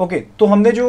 Okay okay, तो हमने जो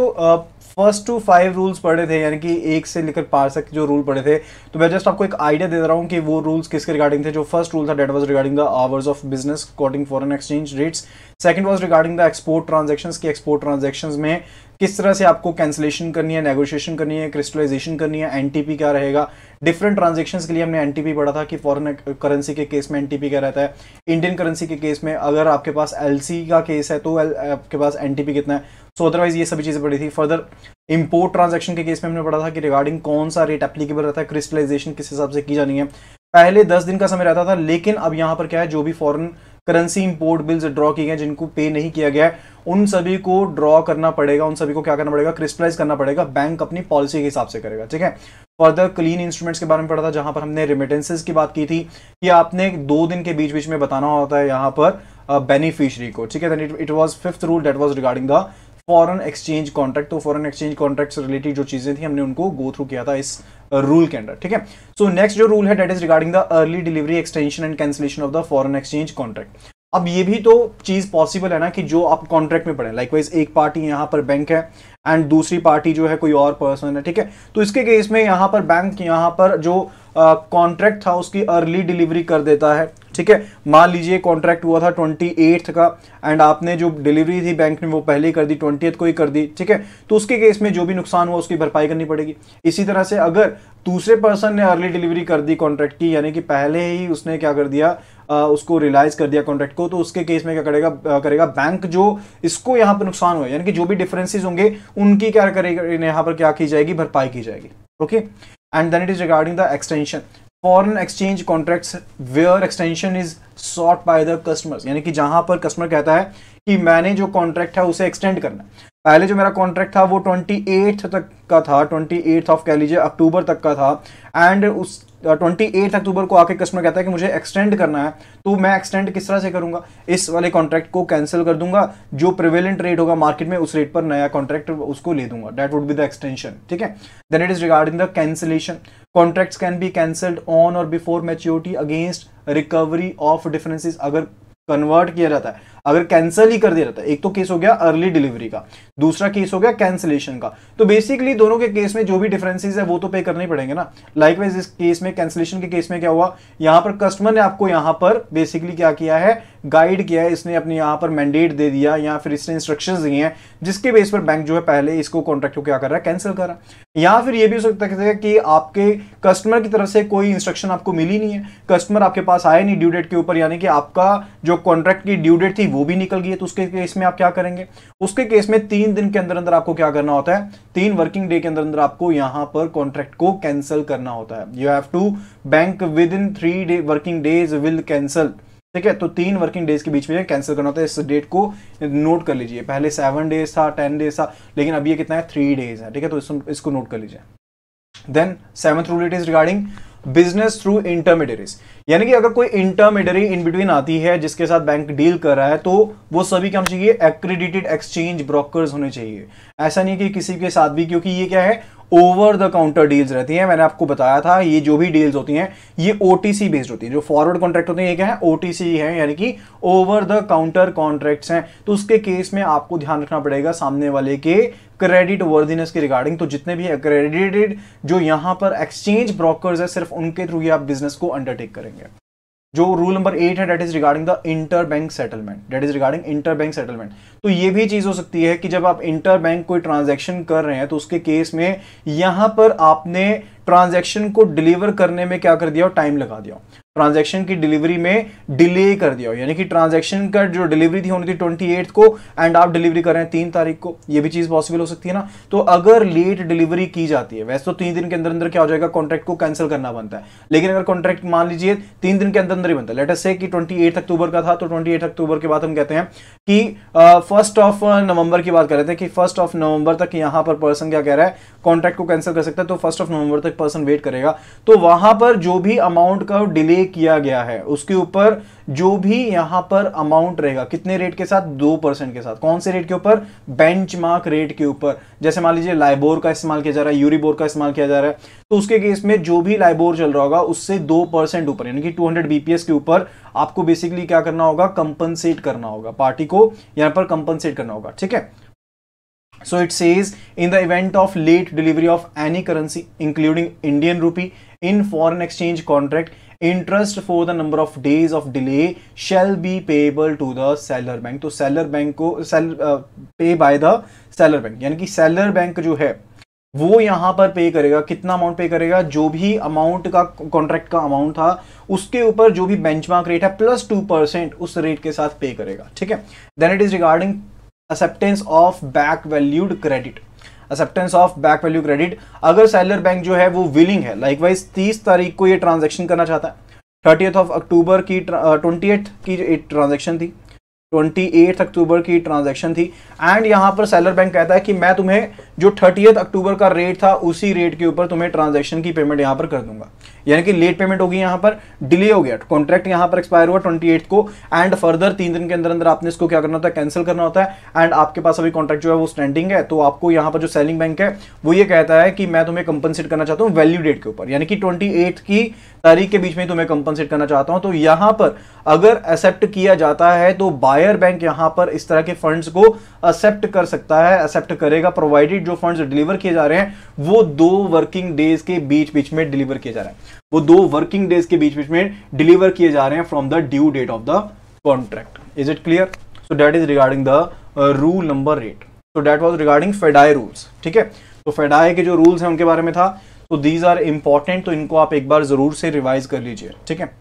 फर्स्ट टू फाइव रूल्स पढ़े थे यानी कि एक से लेकर पाँच तक जो रूल पढ़े थे तो मैं जस्ट आपको एक आइडिया दे रहा हूँ कि वो रूल्स किसके रिगार्डिंग थे जो फर्स्ट रूल था that was regarding the hours of business according foreign exchange rates second was regarding the export transaction की एक्सपोर्ट ट्रांजेक्शन में किस तरह से आपको कैंसिलेशन करनी है नेगोशिएशन करनी है क्रिस्टलाइजेशन करनी है एनटीपी क्या रहेगा डिफरेंट ट्रांजेक्शन के लिए हमने एनटीपी पढ़ा था कि फॉरेन करेंसी के केस में एनटीपी क्या रहता है इंडियन करेंसी के केस में अगर आपके पास एलसी का केस है तो आपके पास एनटीपी कितना है सो अदरवाइज ये सभी चीज़ें पड़ी थी फर्दर इंपोर्ट ट्रांजेक्शन के केस में हमने पढ़ा था कि रिगार्डिंग कौन सा रेट एप्लीकेबल रहता है क्रिस्टलाइजेशन किस हिसाब से की जानी है पहले दस दिन का समय रहता था लेकिन अब यहां पर क्या है जो भी foreign currency import bills draw किए गए जिनको पे नहीं किया गया है उन सभी को ड्रॉ करना पड़ेगा उन सभी को क्या करना पड़ेगा क्रिस्टलाइज करना पड़ेगा बैंक अपनी पॉलिसी के हिसाब से करेगा ठीक है फर्दर क्लीन इंस्ट्रूमेंट्स के बारे में पढ़ा था जहां पर हमने रिमिटेंसेज की बात की थी कि आपने दो दिन के बीच बीच में बताना होता है यहां पर बेनिफिशरी को ठीक है it was fifth rule that was regarding the foreign exchange contract तो फॉरन एक्सचेंज कॉन्ट्रैक्ट से रिलेटेड जो चीज़ें थी हमने उनको गो थ्रू किया था इस रूल uh, के अंदर ठीक है सो नेक्स्ट जो रूल है that is regarding the early delivery extension and cancellation of the foreign exchange contract अब ये भी तो चीज़ पॉसिबल है ना कि जो आप कॉन्ट्रैक्ट में पढ़े लाइकवाइज एक पार्टी यहाँ पर बैंक है एंड दूसरी पार्टी जो है कोई और पर्सन है ठीक है तो इसके केस में यहां पर बैंक यहां पर जो कॉन्ट्रैक्ट था उसकी अर्ली डिलीवरी कर देता है ठीक है मान लीजिए कॉन्ट्रैक्ट हुआ था ट्वेंटी का एंड आपने जो डिलीवरी थी बैंक ने वो पहले ही कर दी ट्वेंटी को ही कर दी ठीक है तो उसके केस में जो भी नुकसान हुआ उसकी भरपाई करनी पड़ेगी इसी तरह से अगर दूसरे पर्सन ने अर्ली डिलीवरी कर दी कॉन्ट्रैक्ट की यानी कि पहले ही उसने क्या कर दिया उसको रिलाइज कर दिया कॉन्ट्रैक्ट को तो उसके केस में क्या करेगा करेगा बैंक जो इसको यहाँ पर नुकसान हुआ यानी कि जो भी डिफरेंसेज होंगे उनकी क्या करेगा यहाँ पर क्या की जाएगी भरपाई की जाएगी okay and then it is regarding the extension foreign exchange contracts where extension is sought by the customers यानी कि जहां पर कस्टमर कहता है कि मैंने जो कॉन्ट्रैक्ट है उसे एक्सटेंड करना है पहले जो मेरा कॉन्ट्रैक्ट था वो ट्वेंटी एट्थ तक का था ट्वेंटी एट्थ ऑफ कह लीजिए अक्टूबर तक का था एंड उस ट्वेंटी uh, एट अक्टूबर को आके कस्टमर कहता है कि मुझे एक्सटेंड करना है तो मैं एक्सटेंड किस तरह से करूंगा इस वाले कॉन्ट्रैक्ट को कैंसिल कर दूंगा जो प्रिवेलेंट रेट होगा मार्केट में उस रेट पर नया कॉन्ट्रैक्ट उसको ले दूंगा that would be the extension ठीक है then it is regarding the cancellation contracts can be cancelled on or before maturity against recovery of differences अगर कन्वर्ट किया जाता है अगर कैंसिल ही कर दिया जाता है एक तो केस हो गया अर्ली डिलीवरी का दूसरा केस हो गया कैंसिलेशन का तो बेसिकली दोनों के केस में जो भी डिफरेंसेस है वो तो पे करने पड़ेंगे ना लाइकवाइज इस केस में कैंसिलेशन के केस में क्या हुआ यहां पर कस्टमर ने आपको यहां पर बेसिकली क्या किया है गाइड किया है इसने अपने यहां पर मैंडेट दे दिया या फिर इसने इंस्ट्रक्शन दिए हैं जिसके बेस पर बैंक जो है पहले इसको कॉन्ट्रैक्ट को क्या कर रहा है कैंसिल कर रहा है या फिर ये भी हो सकता है कि आपके कस्टमर की तरफ से कोई इंस्ट्रक्शन आपको मिली नहीं है कस्टमर आपके पास आया नहीं ड्यू डेट के ऊपर यानी कि आपका जो कॉन्ट्रैक्ट की ड्यू डेट थी वो वो भी निकल गई है तो उसके केस में आप क्या करेंगे उसके केस में तीन दिन के अंदर अंदर आपको क्या करना होता है तीन वर्किंग डे के अंदर अंदर आपको यहां पर कॉन्ट्रैक्ट को कैंसिल करना होता है you have to bank within three day working days will cancel ठीक है तो तीन वर्किंग डेज के बीच में कैंसिल करना होता है इस डेट को नोट कर लीजिए पहले सेवन डेज था टेन डेज था लेकिन अभी ये कितना है थ्री डेज है ठीक है तो इसको नोट कर लीजिए then seventh rule it is regarding business through intermediaries यानी कि अगर कोई इंटरमीडियरी इन बिटवीन आती है जिसके साथ बैंक डील कर रहा है तो वो सभी क्या चाहिए एक्रेडिटेड एक्सचेंज ब्रोकर्स होने चाहिए ऐसा नहीं कि किसी के साथ भी क्योंकि ये क्या है ओवर द काउंटर डील्स रहती हैं मैंने आपको बताया था ये जो भी डील्स होती हैं ये ओ बेस्ड होती हैं जो फॉरवर्ड कॉन्ट्रैक्ट होते हैं ये क्या है ओ है यानी कि ओवर द काउंटर कॉन्ट्रैक्ट्स हैं तो उसके केस में आपको ध्यान रखना पड़ेगा सामने वाले के क्रेडिट वर्दीनेस के रिगार्डिंग तो जितने भी अक्रेडिटेड जो यहाँ पर एक्सचेंज ब्रोकर्स है सिर्फ उनके थ्रू ही आप बिजनेस को अंडरटेक करेंगे जो रूल नंबर एट है that is regarding the inter bank settlement that is regarding inter bank settlement तो ये भी चीज हो सकती है कि जब आप इंटर बैंक कोई ट्रांजेक्शन कर रहे हैं तो उसके केस में यहां पर आपने ट्रांजेक्शन को डिलीवर करने में क्या कर दिया और टाइम लगा दिया ट्रांजेक्शन की डिलीवरी में डिले कर दिया हो यानी कि ट्रांजेक्शन का जो डिलीवरी थी होनी थी ट्वेंटी एट को एंड आप डिलीवरी कर रहे हैं तीन तारीख को ये भी चीज़ पॉसिबल हो सकती है ना तो अगर लेट डिलीवरी की जाती है वैसे तो तीन दिन के अंदर अंदर क्या हो जाएगा कॉन्ट्रैक्ट को कैंसिल करना बनता है लेकिन अगर कॉन्ट्रैक्ट मान लीजिए तीन दिन के अंदर अंदर ही बनता है लेट लेटस से कि ट्वेंटी अक्टूबर का था तो ट्वेंटी अक्टूबर के बाद हम कहते हैं कि फर्स्ट ऑफ नवंबर की बात कर रहे थे कि फर्स्ट ऑफ नवंबर तक यहां पर पर्सन क्या कह रहा है कॉन्ट्रैक्ट को कैंसिल कर सकता है तो फर्स्ट ऑफ नवंबर तक पर्सन वेट करेगा तो वहां पर जो भी अमाउंट का डिले किया गया है उसके ऊपर जो भी यहां पर अमाउंट रहेगा कितने रेट के साथ दो परसेंट के साथ कौन से रेट के ऊपर बेंचमार्क रेट के ऊपर जैसे मान लीजिए लाइबोर का इस्तेमाल किया जा रहा है यूरीबोर का इस्तेमाल किया जा रहा है तो उसके केस में जो भी लाइबोर चल रहा होगा उससे दो परसेंट ऊपर यानी कि टू बीपीएस के ऊपर आपको बेसिकली क्या करना होगा कंपनसेट करना होगा पार्टी को यहां पर कंपनसेट करना होगा ठीक है so it says in the event of late delivery of any currency including Indian rupee in foreign exchange contract interest for the number of days of delay shall be payable to the seller bank तो seller bank को sell pay by the seller bank यानी कि seller bank जो है वो यहां पर पे करेगा कितना अमाउंट पे करेगा जो भी अमाउंट का कॉन्ट्रैक्ट का अमाउंट था उसके ऊपर जो भी बेंचमार्क रेट है प्लस टू परसेंट उस रेट के साथ पे करेगा ठीक है then it is regarding acceptance of back valued credit acceptance of back value credit अगर सैलर बैंक जो है वो विलिंग है लाइकवाइज तीस तारीख को ये ट्रांजेक्शन करना चाहता है थर्टीथ ऑफ अक्टूबर की ट्वेंटी uh, की ट्रांजेक्शन थी ट्वेंटी अक्टूबर की ट्रांजेक्शन थी एंड यहाँ पर सैलर बैंक कहता है कि मैं तुम्हें जो थर्टी अक्टूबर का रेट था उसी रेट के ऊपर तुम्हें ट्रांजेक्शन की पेमेंट यहां पर कर दूंगा यानी कि लेट पेमेंट होगी यहां पर डिले हो गया कॉन्ट्रैक्ट यहां पर एक्सपायर हुआ ट्वेंटी को एंड फर्दर तीन दिन के अंदर अंदर आपने इसको क्या करना होता है कैंसिल करना होता है एंड आपके पास अभी कॉन्ट्रैक्ट जो है वो स्टैंडिंग है तो आपको यहां पर जो सेलिंग बैंक है वो ये कहता है कि मैं तुम्हें कंपनसेट करना चाहता हूँ वैल्यू डेट के ऊपर यानी कि ट्वेंटी की तारीख के बीच में तुम्हें कंपनसेट करना चाहता हूँ तो यहां पर अगर एक्सेप्ट किया जाता है तो बायर बैंक यहां पर इस तरह के फंड्स को एक्सेप्ट कर सकता है एक्सेप्ट करेगा प्रोवाइडेड जो फंड्स डिलीवर किए जा रहे हैं वो दो वर्किंग डेज के बीच बीच में डिलीवर किए जा रहे हैं वो दो वर्किंग डेज के बीच बीच में डिलीवर किए जा रहे हैं from the due date of the contract is it clear so that is regarding the rule number eight so that was regarding FEDAI rules ठीक है तो फेडाई के जो रूल्स हैं उनके बारे में था तो दीज आर इंपॉर्टेंट तो इनको आप एक बार जरूर से रिवाइज कर लीजिए ठीक है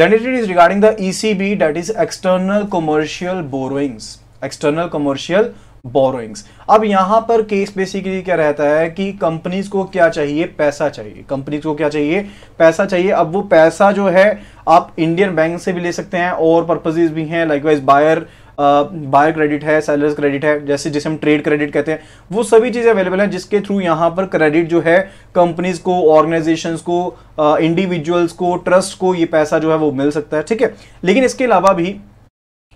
then it is regarding the ECB that is external commercial borrowings external commercial borrowings अब यहाँ पर केस बेसिकली क्या रहता है कि कंपनीज को क्या चाहिए पैसा चाहिए कंपनीज को क्या चाहिए पैसा चाहिए अब वो पैसा जो है आप इंडियन बैंक से भी ले सकते हैं और पर्पजेज भी हैं लाइकवाइज बायर बायर क्रेडिट है सेलर्स क्रेडिट है जैसे जिसे हम ट्रेड क्रेडिट कहते हैं वो सभी चीज़ें अवेलेबल हैं जिसके थ्रू यहाँ पर क्रेडिट जो है कंपनीज को ऑर्गेनाइजेशंस को इंडिविजुअल्स uh, को ट्रस्ट को ये पैसा जो है वो मिल सकता है ठीक है लेकिन इसके अलावा भी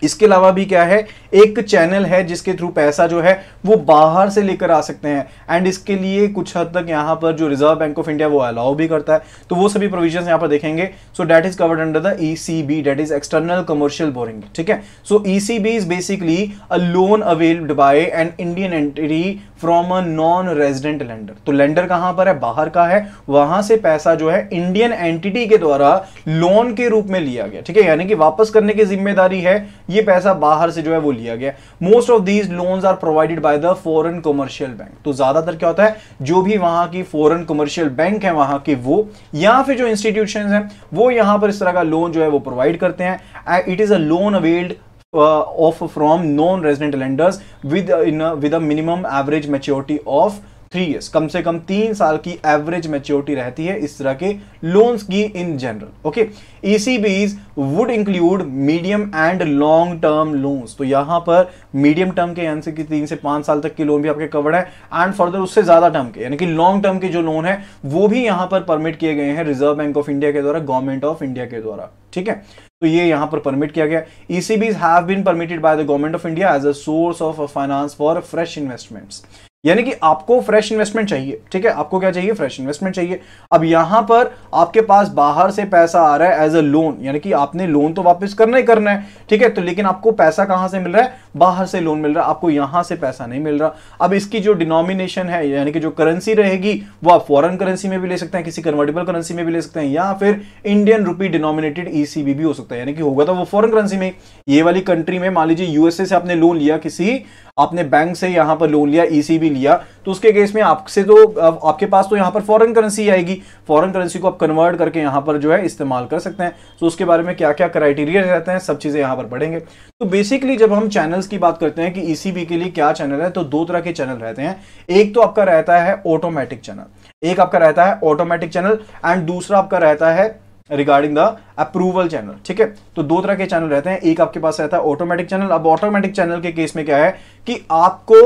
इसके अलावा भी क्या है एक चैनल है जिसके थ्रू पैसा जो है वो बाहर से लेकर आ सकते हैं एंड इसके लिए कुछ हद तक यहाँ पर जो रिजर्व बैंक ऑफ इंडिया वो अलाउ भी करता है तो वो सभी प्रोविजन यहाँ पर देखेंगे so that is covered under the E C B that is external commercial borrowing ठीक है so E C B is basically a loan availed by an Indian entity from a non resident lender तो lender कहां पर है बाहर का है वहां से पैसा जो है इंडियन एंटिटी के द्वारा लोन के रूप में लिया गया ठीक है यानी कि वापस करने की जिम्मेदारी है ये पैसा बाहर से जो है वो लिया गया most of these loan are provided by the foreign commercial bank तो ज्यादातर क्या होता है जो भी वहां की फॉरन कमर्शियल बैंक है वहां के वो या फिर जो इंस्टीट्यूशन है वो यहां पर इस तरह का लोन जो है वो प्रोवाइड करते हैं it is a loan availed Uh, of from non-resident lenders with uh, in a, with a minimum average maturity of three years कम से कम तीन साल की एवरेज मेच्योरिटी रहती है इस तरह के लोन्स की in general okay ECBs would include medium and long term loans तो यहां पर मीडियम टर्म के यानी कि तीन से पांच साल तक के लोन भी आपके कवर्ड है एंड फर्दर उससे ज्यादा टर्म के यानी कि लॉन्ग टर्म के जो लोन है वो भी यहां पर परमिट किए गए हैं रिजर्व बैंक ऑफ इंडिया के द्वारा गवर्नमेंट ऑफ इंडिया के द्वारा ठीक है तो ये यहां पर परमिट किया गया ECBs have been permitted by the government of India as a source of finance for fresh investments यानी कि आपको फ्रेश इन्वेस्टमेंट चाहिए ठीक है आपको क्या चाहिए फ्रेश इन्वेस्टमेंट चाहिए अब यहां पर आपके पास बाहर से पैसा आ रहा है एज अ लोन यानी कि आपने लोन तो वापस करना ही करना है ठीक है तो लेकिन आपको पैसा कहां से मिल रहा है बाहर से लोन मिल रहा है आपको यहां से पैसा नहीं मिल रहा अब इसकी जो डिनोमिनेशन है यानी कि जो करेंसी रहेगी वो आप फॉरन करेंसी में भी ले सकते हैं किसी कन्वर्टेबल करेंसी में भी ले सकते हैं या फिर इंडियन रुपी डिनोमिनेटेड ईसीबी भी हो सकता है यानी कि होगा तो वो फॉरन करेंसी में ये वाली कंट्री में मान लीजिए यूएसए से आपने लोन लिया किसी आपने बैंक से यहां पर लोन लिया ईसीबी e लिया तो उसके केस में आपसे तो आपके पास तो यहां पर फॉरेन करेंसी आएगी फॉरेन करेंसी को आप कन्वर्ट करके यहां पर जो है इस्तेमाल कर सकते हैं तो उसके बारे में क्या क्या क्राइटेरिया रहते हैं सब चीज़ें यहां पर पढ़ेंगे तो बेसिकली जब हम चैनल्स की बात करते हैं कि ईसीबी e के लिए क्या चैनल है तो दो तरह के चैनल रहते हैं एक तो आपका रहता है ऑटोमेटिक चैनल एक आपका रहता है ऑटोमेटिक चैनल एंड दूसरा आपका रहता है रिगार्डिंग द अप्रूवल चैनल ठीक है तो दो तरह के चैनल रहते हैं एक आपके पास रहता है ऑटोमेटिक चैनल अब ऑटोमेटिक चैनल के केस में क्या है कि आपको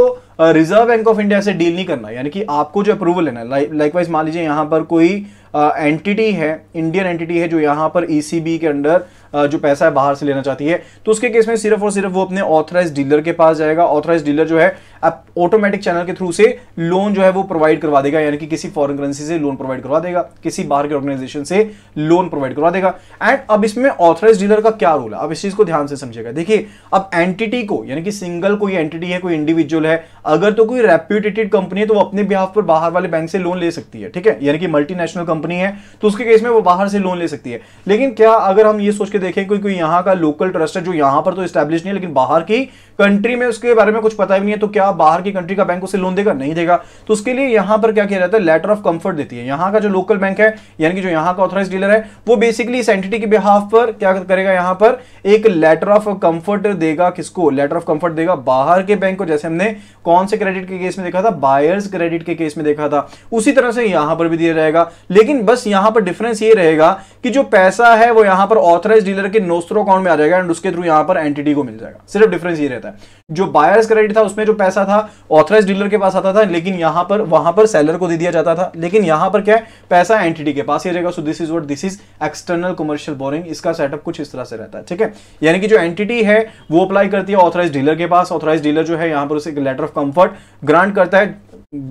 रिजर्व बैंक ऑफ इंडिया से डील नहीं करना यानी कि आपको जो अप्रूवल लेना है लाइकवाइज मान लीजिए यहां पर कोई एंटिटी है इंडियन एंटिटी है जो यहां पर ईसीबी e के अंडर जो पैसा है बाहर से लेना चाहती है तो उसके केस में सिर्फ और सिर्फ वो अपने ऑथराइज डीलर के पास जाएगा ऑथराइज डीलर जो है आप ऑटोमेटिक चैनल के थ्रू से लोन जो है वो प्रोवाइड करवा देगा यानी कि किसी फॉरन करेंसी से लोन प्रोवाइड करवा देगा किसी बाहर के ऑर्गेनाइजेशन से लोन प्रोवाइड करवा देगा एंड अब इसमें ऑथराइज डीलर का क्या रोल है अब इस चीज को ध्यान से समझेगा देखिए अब एंटिटी को यानी कि सिंगल कोई एंटिटी है कोई इंडिविजुअल है अगर तो कोई रेप्यूटेटेड कंपनी है तो वो अपने बिहाफ पर बाहर वाले बैंक से लोन ले सकती है ठीक है यानी कि मल्टीनेशनल कंपनी है तो उसके केस में वो बाहर से लोन ले सकती है लेकिन क्या अगर हम ये सोच के देखें क्योंकि यहाँ का लोकल ट्रस्ट है जो यहाँ पर तो स्टैब्लिश नहीं है लेकिन बाहर की कंट्री में उसके बारे में कुछ पता ही नहीं है तो क्या बाहर की कंट्री का बैंक उसे लोन देगा नहीं देगा तो उसके लिए यहां पर क्या किया जाता है लेटर ऑफ कंफर्ट देती है यहां का जो लोकल बैंक है यानी कि जो यहाँ का ऑथराइज डीलर है वो बेसिकली इस एंटिटी के बिहाफ पर क्या करेगा यहाँ पर एक लेटर ऑफ कंफर्ट देगा किसको लेटर ऑफ कंफर्ट देगा बाहर के बैंक को जैसे हमने कौन से क्रेडिट के केस में देखा था बायर्स क्रेडिट के केस में देखा था उसी तरह से यहां पर भी दिया जाएगा लेकिन बस यहां पर डिफरेंस ये रहेगा कि जो पैसा है वो यहां पर ऑथराइज डीलर के नोस्त्रो अकाउंट में आ जाएगा एंड उसके थ्रू यहां पर एंटिटी को मिल जाएगा सिर्फ डिफरेंस ये रहता है जाता है जो बायर्स क्रेडिट था उसमें जो पैसा था ऑथराइज डीलर के पास आता था लेकिन यहां पर वहां पर सेलर को दे दिया जाता था लेकिन यहां पर क्या है पैसा एंटिटी के पास ही रहेगा so this is what this is external commercial borrowing इसका सेटअप कुछ इस तरह से रहता है ठीक है यानी कि जो एंटिटी है वो अप्लाई करती है ऑथराइज डीलर के पास ऑथराइज डीलर जो है यहां पर उसे लेटर ऑफ कंफर्ट ग्रांट करता है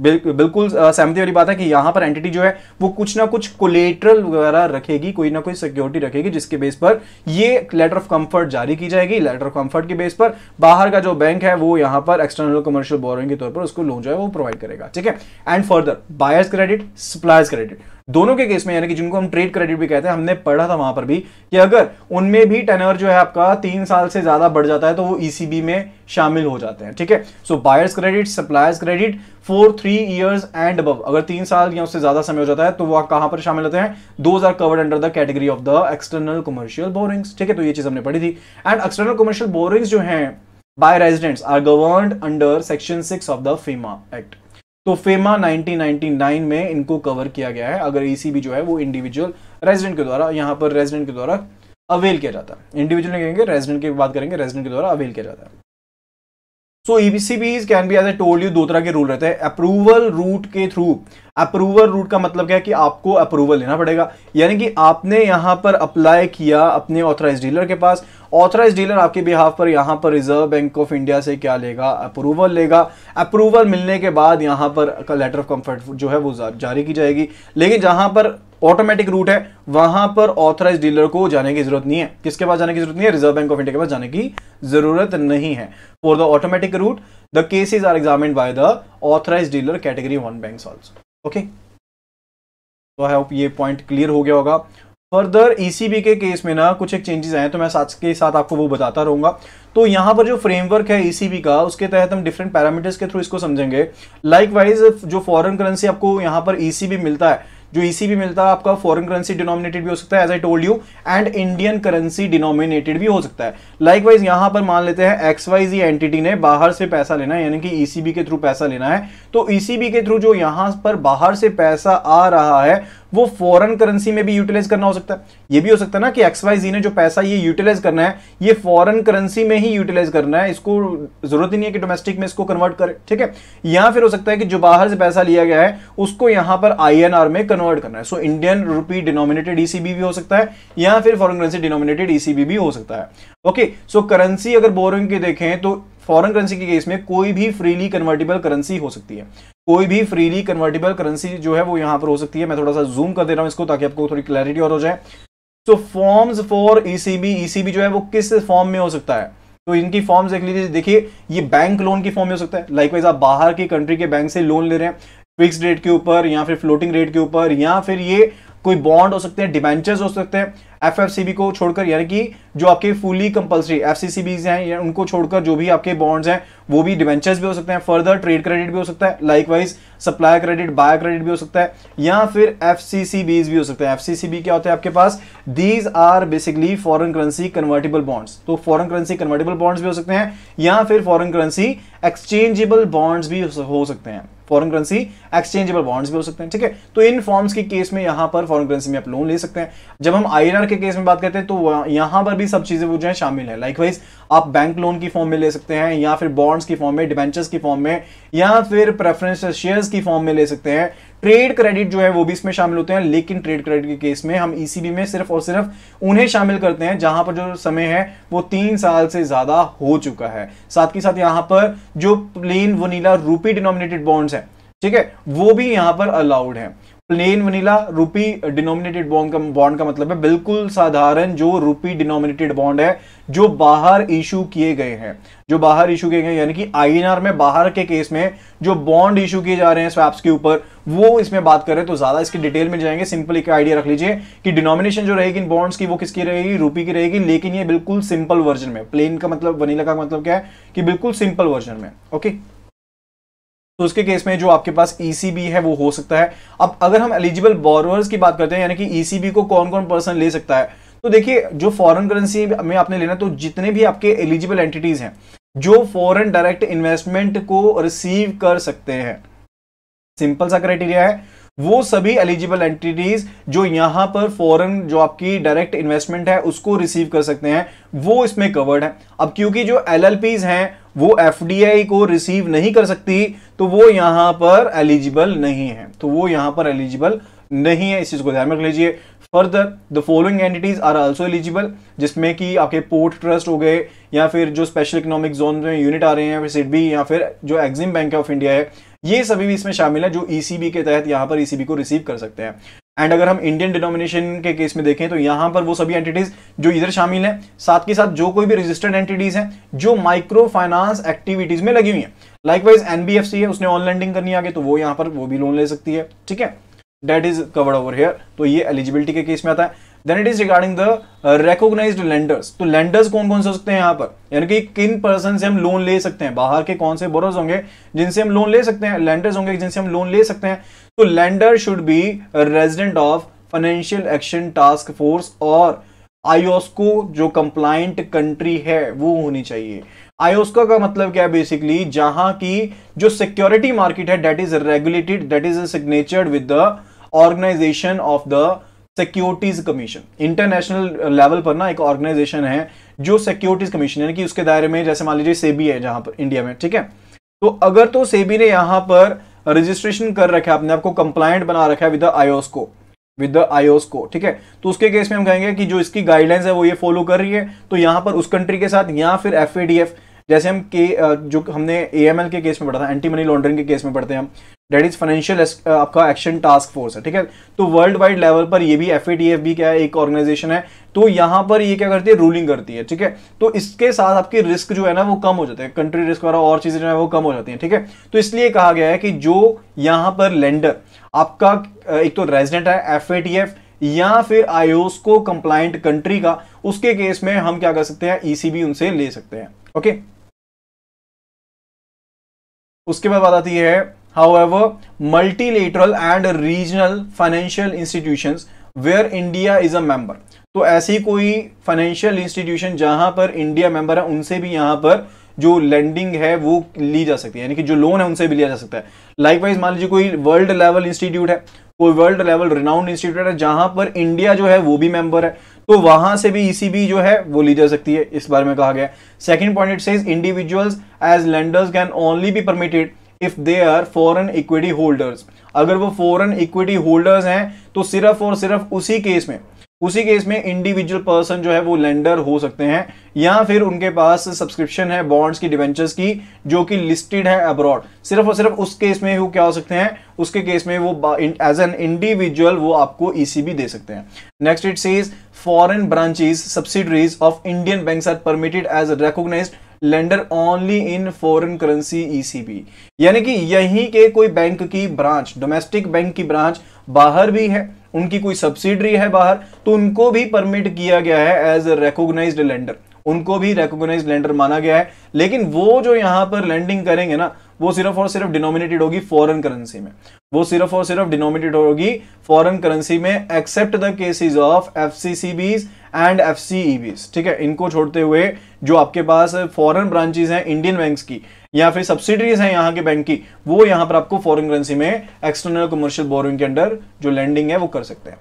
बिल्कुल सहमति वाली बात है कि यहां पर एंटिटी जो है वो कुछ ना कुछ कोलेटरल वगैरह रखेगी कोई ना कोई सिक्योरिटी रखेगी जिसके बेस पर ये लेटर ऑफ कंफर्ट जारी की जाएगी लेटर ऑफ कंफर्ट के बेस पर बाहर बाहर का जो बैंक है वो यहाँ पर एक्सटर्नल कमर्शियल बोरिंग के तौर पर उसको लोन जो है वो प्रोवाइड करेगा ठीक है and further buyers credit suppliers credit दोनों के केस में यानी कि जिनको हम ट्रेड क्रेडिट भी कहते हैं हमने पढ़ा था वहां पर भी कि अगर उनमें भी टेनवर जो है आपका तीन साल से ज्यादा बढ़ जाता है तो वो ईसीबी e में शामिल हो जाते हैं ठीक है so buyers credit suppliers credit for three years and अब अगर तीन साल या उससे ज्यादा समय हो जाता है तो वह कहां पर शामिल होते हैं दो are covered under the category of the external commercial borrowings ठीक है तो ये चीज हमने पढ़ी थी एंड एक्सटर्नल कमर्शियल बोरिंग्स जो है by residents are governed under section 6 of the FEMA Act. तो फेमा 1999 में इनको कवर किया गया है अगर ईसीबी जो है वो इंडिविजुअल रेजिडेंट के द्वारा यहाँ पर रेजिडेंट के द्वारा अवेल किया जाता है इंडिविजुअल कहेंगे रेजिडेंट की बात करेंगे रेजिडेंट के द्वारा अवेल किया जाता है so EBCBs can be as a told you दो तरह के रूल रहते हैं अप्रूवल रूट के थ्रू अप्रूवल रूट का मतलब क्या है कि आपको अप्रूवल लेना पड़ेगा यानी कि आपने यहाँ पर अप्लाई किया अपने ऑथराइज डीलर के पास ऑथराइज डीलर आपके बिहाफ पर यहाँ पर रिजर्व बैंक ऑफ इंडिया से क्या लेगा अप्रूवल लेगा अप्रूवल मिलने के बाद यहाँ पर लेटर ऑफ कंफर्ट जो है वो जारी की जाएगी लेकिन जहाँ पर ऑटोमेटिक रूट है वहां पर ऑथराइज डीलर को जाने की जरूरत नहीं है किसके पास जाने की जरूरत नहीं है रिजर्व बैंक ऑफ इंडिया के पास जाने की जरूरत नहीं है for the automatic route the cases are examine by the authorise dealer category one bank also okay तो आई होप ये पॉइंट क्लियर हो गया होगा फर्दर ईसीबी e के केस में ना कुछ एक चेंजेस आए तो मैं साथ के साथ आपको वो बताता रहूंगा तो यहाँ पर जो फ्रेमवर्क है ईसीबी e का उसके तहत हम डिफरेंट पैरामीटर्स के थ्रू इसको समझेंगे लाइकवाइज जो फॉरेन करेंसी आपको यहाँ पर ईसीबी e मिलता है जो भी e मिलता है आपका फॉरेन करेंसी डिनोमिनेटेड भी हो सकता है as I told you and Indian currency denominated भी हो सकता है लाइक वाइज यहां पर मान लेते हैं एक्स वाई जी एंटिटी ने बाहर से पैसा लेना है यानी कि ईसीबी e के थ्रू पैसा लेना है तो ईसीबी e के थ्रू जो यहां पर बाहर से पैसा आ रहा है वो फॉरेन करेंसी में भी यूटिलाइज करना हो सकता है ये भी हो सकता है ना कि एक्स वाई जी ने जो पैसा ये यूटिलाइज करना है ये फॉरेन करेंसी में ही यूटिलाइज करना है इसको जरूरत ही नहीं है कि डोमेस्टिक में इसको कन्वर्ट करे ठीक है या फिर हो सकता है कि जो बाहर से पैसा लिया गया है उसको यहां पर आईएनआर में कन्वर्ट करना है so Indian rupee denominated ECB भी हो सकता है या फिर फॉरन करेंसी डिनोमिनेटेड ईसीबी भी हो सकता है ओके सो करेंसी अगर बोरिंग के देखें तो फॉरेन करेंसी के केस में कोई भी फ्रीली कन्वर्टेबल करेंसी हो सकती है कोई भी फ्रीली कन्वर्टेबल करेंसी जो है वो यहां पर हो सकती है मैं थोड़ा सा जूम कर दे रहा हूं इसको ताकि आपको थोड़ी क्लैरिटी और हो जाए तो फॉर्म्स फॉर ईसीबी ईसीबी जो है वो किस फॉर्म में हो सकता है तो इनकी फॉर्म्स देख लीजिए देखिए ये बैंक लोन की फॉर्म में हो सकता है लाइकवाइज आप बाहर की कंट्री के बैंक से लोन ले रहे हैं फिक्स रेट के ऊपर या फिर फ्लोटिंग रेट के ऊपर या फिर ये कोई बॉन्ड हो सकते हैं डिवेंचर्स हो सकते हैं एफ एफ सी बी को छोड़कर यानी कि जो आपके fully compulsory F C C हैं या उनको छोड़कर जो भी आपके बॉन्ड्स हैं वो भी डिवेंचर्स भी हो सकते हैं फर्दर ट्रेड क्रेडिट भी हो सकता है likewise supplier credit buy credit भी हो सकता है या फिर एफ सी सी बीज भी हो सकते हैं एफ सी सी बी क्या होता है आपके पास these are basically foreign currency convertible bonds तो फॉरन करेंसी कन्वर्टेबल बॉन्ड्स भी हो सकते हैं या फिर फॉरन करेंसी एक्सचेंजेबल बॉन्ड्स भी हो सकते हैं फॉरन करेंसी एक्सचेंजेबल बॉन्ड्स भी हो सकते हैं ठीक है तो इन फॉर्म्स के केस में यहाँ पर फॉरन करेंसी में आप लोन ले सकते हैं जब हम आई के केस में बात करते हैं तो यहाँ पर भी सब चीज़ें वो जो है शामिल है लाइकवाइज आप बैंक लोन की फॉर्म में ले सकते हैं या फिर बॉन्ड्स की फॉर्म में डिवेंचर्स की फॉर्म में या फिर प्रेफरेंस शेयर्स की फॉर्म में ले सकते हैं ट्रेड क्रेडिट जो है वो भी इसमें शामिल होते हैं लेकिन ट्रेड क्रेडिट के केस में हम ईसीबी e में सिर्फ और सिर्फ उन्हें शामिल करते हैं जहां पर जो समय है वो तीन साल से ज्यादा हो चुका है साथ ही साथ यहां पर जो plain vanilla rupee denominated bonds है ठीक है वो भी यहां पर अलाउड है plain vanilla rupee denominated bond का बॉन्ड का मतलब है बिल्कुल साधारण जो रूपी डिनोमिनेटेड बॉन्ड है जो बाहर इशू किए गए हैं जो बाहर इशू किए गए यानी कि आई में बाहर के केस में जो बॉन्ड इशू किए जा रहे हैं स्वैप्स के ऊपर वो इसमें बात करें तो ज्यादा इसके डिटेल में जाएंगे सिंपल एक आइडिया रख लीजिए कि डिनोमिनेशन जो रहेगी इन बॉन्ड्स की वो किसकी रहेगी रूपी की रहेगी लेकिन ये बिल्कुल सिंपल वर्जन में प्लेन का मतलब वनीला का मतलब क्या है कि बिल्कुल सिंपल वर्जन में ओके तो उसके केस में जो आपके पास ईसीबी e है वो हो सकता है अब अगर हम एलिजिबल बोरोवर्स की बात करते हैं यानी कि ईसीबी e को कौन कौन पर्सन ले सकता है तो देखिए जो फॉरेन करेंसी में आपने लेना तो जितने भी आपके एलिजिबल एंटिटीज हैं जो फॉरेन डायरेक्ट इन्वेस्टमेंट को रिसीव कर सकते हैं सिंपल सा क्राइटेरिया है वो सभी एलिजिबल एंटिटीज जो यहां पर फॉरेन जो आपकी डायरेक्ट इन्वेस्टमेंट है उसको रिसीव कर सकते हैं वो इसमें कवर्ड है अब क्योंकि जो एलएलपीज हैं वो एफडीआई को रिसीव नहीं कर सकती तो वो यहां पर एलिजिबल नहीं है तो वो यहां पर एलिजिबल नहीं है इस चीज को ध्यान में रख लीजिए further the following entities are also eligible जिसमें कि आपके पोर्ट ट्रस्ट हो गए या फिर जो स्पेशल इकोनॉमिक जोन में यूनिट आ रहे हैं फिर सिडबी या फिर जो एग्जिम बैंक ऑफ इंडिया है ये सभी भी इसमें शामिल है जो ईसीबी e के तहत यहाँ पर ईसीबी e को रिसीव कर सकते हैं एंड अगर हम इंडियन डिनोमिनेशन के केस में देखें तो यहां पर वो सभी एंटिटीज जो इधर शामिल हैं साथ के साथ जो कोई भी रजिस्टर्ड एंटिटीज हैं जो माइक्रो फाइनेंस एक्टिविटीज में लगी हुई हैं लाइकवाइज एनबीएफसी है उसने ऑन लैंडिंग करनी आगे तो वो यहां पर वो भी लोन ले सकती है ठीक है that is covered over here तो ये एलिजिबिलिटी के केस में आता है then it is regarding the recognise lenders तो लेंडर्स कौन कौन से हो सकते हैं यहाँ पर यानी कि किन पर्सन से हम लोन ले सकते हैं बाहर के कौन से बोरोज होंगे जिनसे हम लोन ले सकते हैं लेंडर्स होंगे जिनसे हम लोन ले सकते हैं तो lender should be resident of financial action task force और आयोस्को जो कंप्लाइंट कंट्री है वो होनी चाहिए आयोस्को का मतलब क्या है बेसिकली जहां की जो सिक्योरिटी मार्केट है that is regulated that is signatured with the organisation of the securities commission international level पर ना एक ऑर्गेनाइजेशन है जो सिक्योरिटीज कमीशन यानी कि उसके दायरे में जैसे मान लीजिए सेबी है जहां पर इंडिया में ठीक है तो अगर तो सेबी ने यहां पर रजिस्ट्रेशन कर रखा है अपने आपको कंप्लाइंट बना रखा है with IOSCO with the IOSCO ठीक है तो उसके केस में हम कहेंगे कि जो इसकी गाइडलाइंस है वो ये फॉलो कर रही है तो यहां पर उस कंट्री के साथ या फिर एफ जैसे हम के जो हमने ए के केस में पढ़ा था एंटी मनी लॉन्ड्रिंग के केस में पढ़ते हैं हम डेट इज फाइनेंशियल आपका एक्शन टास्क फोर्स है ठीक है तो वर्ल्ड वाइड लेवल पर ये भी एफ भी क्या है एक ऑर्गेनाइजेशन है तो यहाँ पर ये क्या करती है रूलिंग करती है ठीक है तो इसके साथ आपकी रिस्क जो है ना वो कम हो जाते हैं कंट्री रिस्क वगैरह और चीज़ें जो है वो कम हो जाती हैं ठीक है थीके? तो इसलिए कहा गया है कि जो यहाँ पर लेंडर आपका एक तो रेजिडेंट है एफ या फिर आयोस को कंप्लाइंट कंट्री का उसके केस में हम क्या कर सकते हैं ईसीबी e उनसे ले सकते हैं ओके उसके बाद बात आती है However, multilateral and regional financial institutions where India is a member. तो ऐसी कोई फाइनेंशियल इंस्टीट्यूशन जहां पर इंडिया मेंबर है उनसे भी यहां पर जो लैंडिंग है वो ली जा सकती है यानी कि जो लोन है उनसे भी लिया जा सकता है लाइक मान लीजिए कोई वर्ल्ड लेवल इंस्टीट्यूट है कोई वर्ल्ड लेवल रिनाउंड इंस्टीट्यूट है जहां पर इंडिया जो है वो भी मेंबर है तो वहां से भी ईसीबी जो है वो ली जा सकती है इस बारे में कहा गया second point it says individuals as lenders can only be permitted if they are foreign equity holders अगर वो फॉरन इक्विटी होल्डर्स हैं तो सिर्फ और सिर्फ उसी केस में उसी केस में इंडिविजुअल पर्सन जो है वो लेंडर हो सकते हैं या फिर उनके पास सब्सक्रिप्शन है बॉन्ड्स की डिवेंचर्स की जो कि लिस्टेड है अब्रॉड सिर्फ और सिर्फ उस केस में वो क्या हो सकते हैं उसके केस में वो एज एन इंडिविजुअल वो आपको ईसीबी e दे सकते हैं next it says foreign branches subsidiaries of Indian bank are permitted as recognised lender only in foreign currency ECB यानी कि यहीं के कोई बैंक की ब्रांच डोमेस्टिक बैंक की ब्रांच बाहर भी है उनकी कोई सब्सिडरी है बाहर तो उनको भी परमिट किया गया है एज ए रिकोगनाइज लेंडर उनको भी रेकोगनाइज लेंडर माना गया है लेकिन वो जो यहां पर लैंडिंग करेंगे ना वो सिर्फ और सिर्फ डिनोमिनेटेड होगी फॉरेन करेंसी में वो सिर्फ और सिर्फ डिनोमिनेटेड होगी फॉरेन करेंसी में except the cases of F C C Bs and F e ठीक है इनको छोड़ते हुए जो आपके पास फॉरन ब्रांचेज हैं इंडियन बैंक की या फिर सब्सिडीज हैं यहाँ के बैंक की वो यहाँ पर आपको फॉरन करेंसी में एक्सटर्नल कमर्शियल बोरिंग के अंडर जो लैंडिंग है वो कर सकते हैं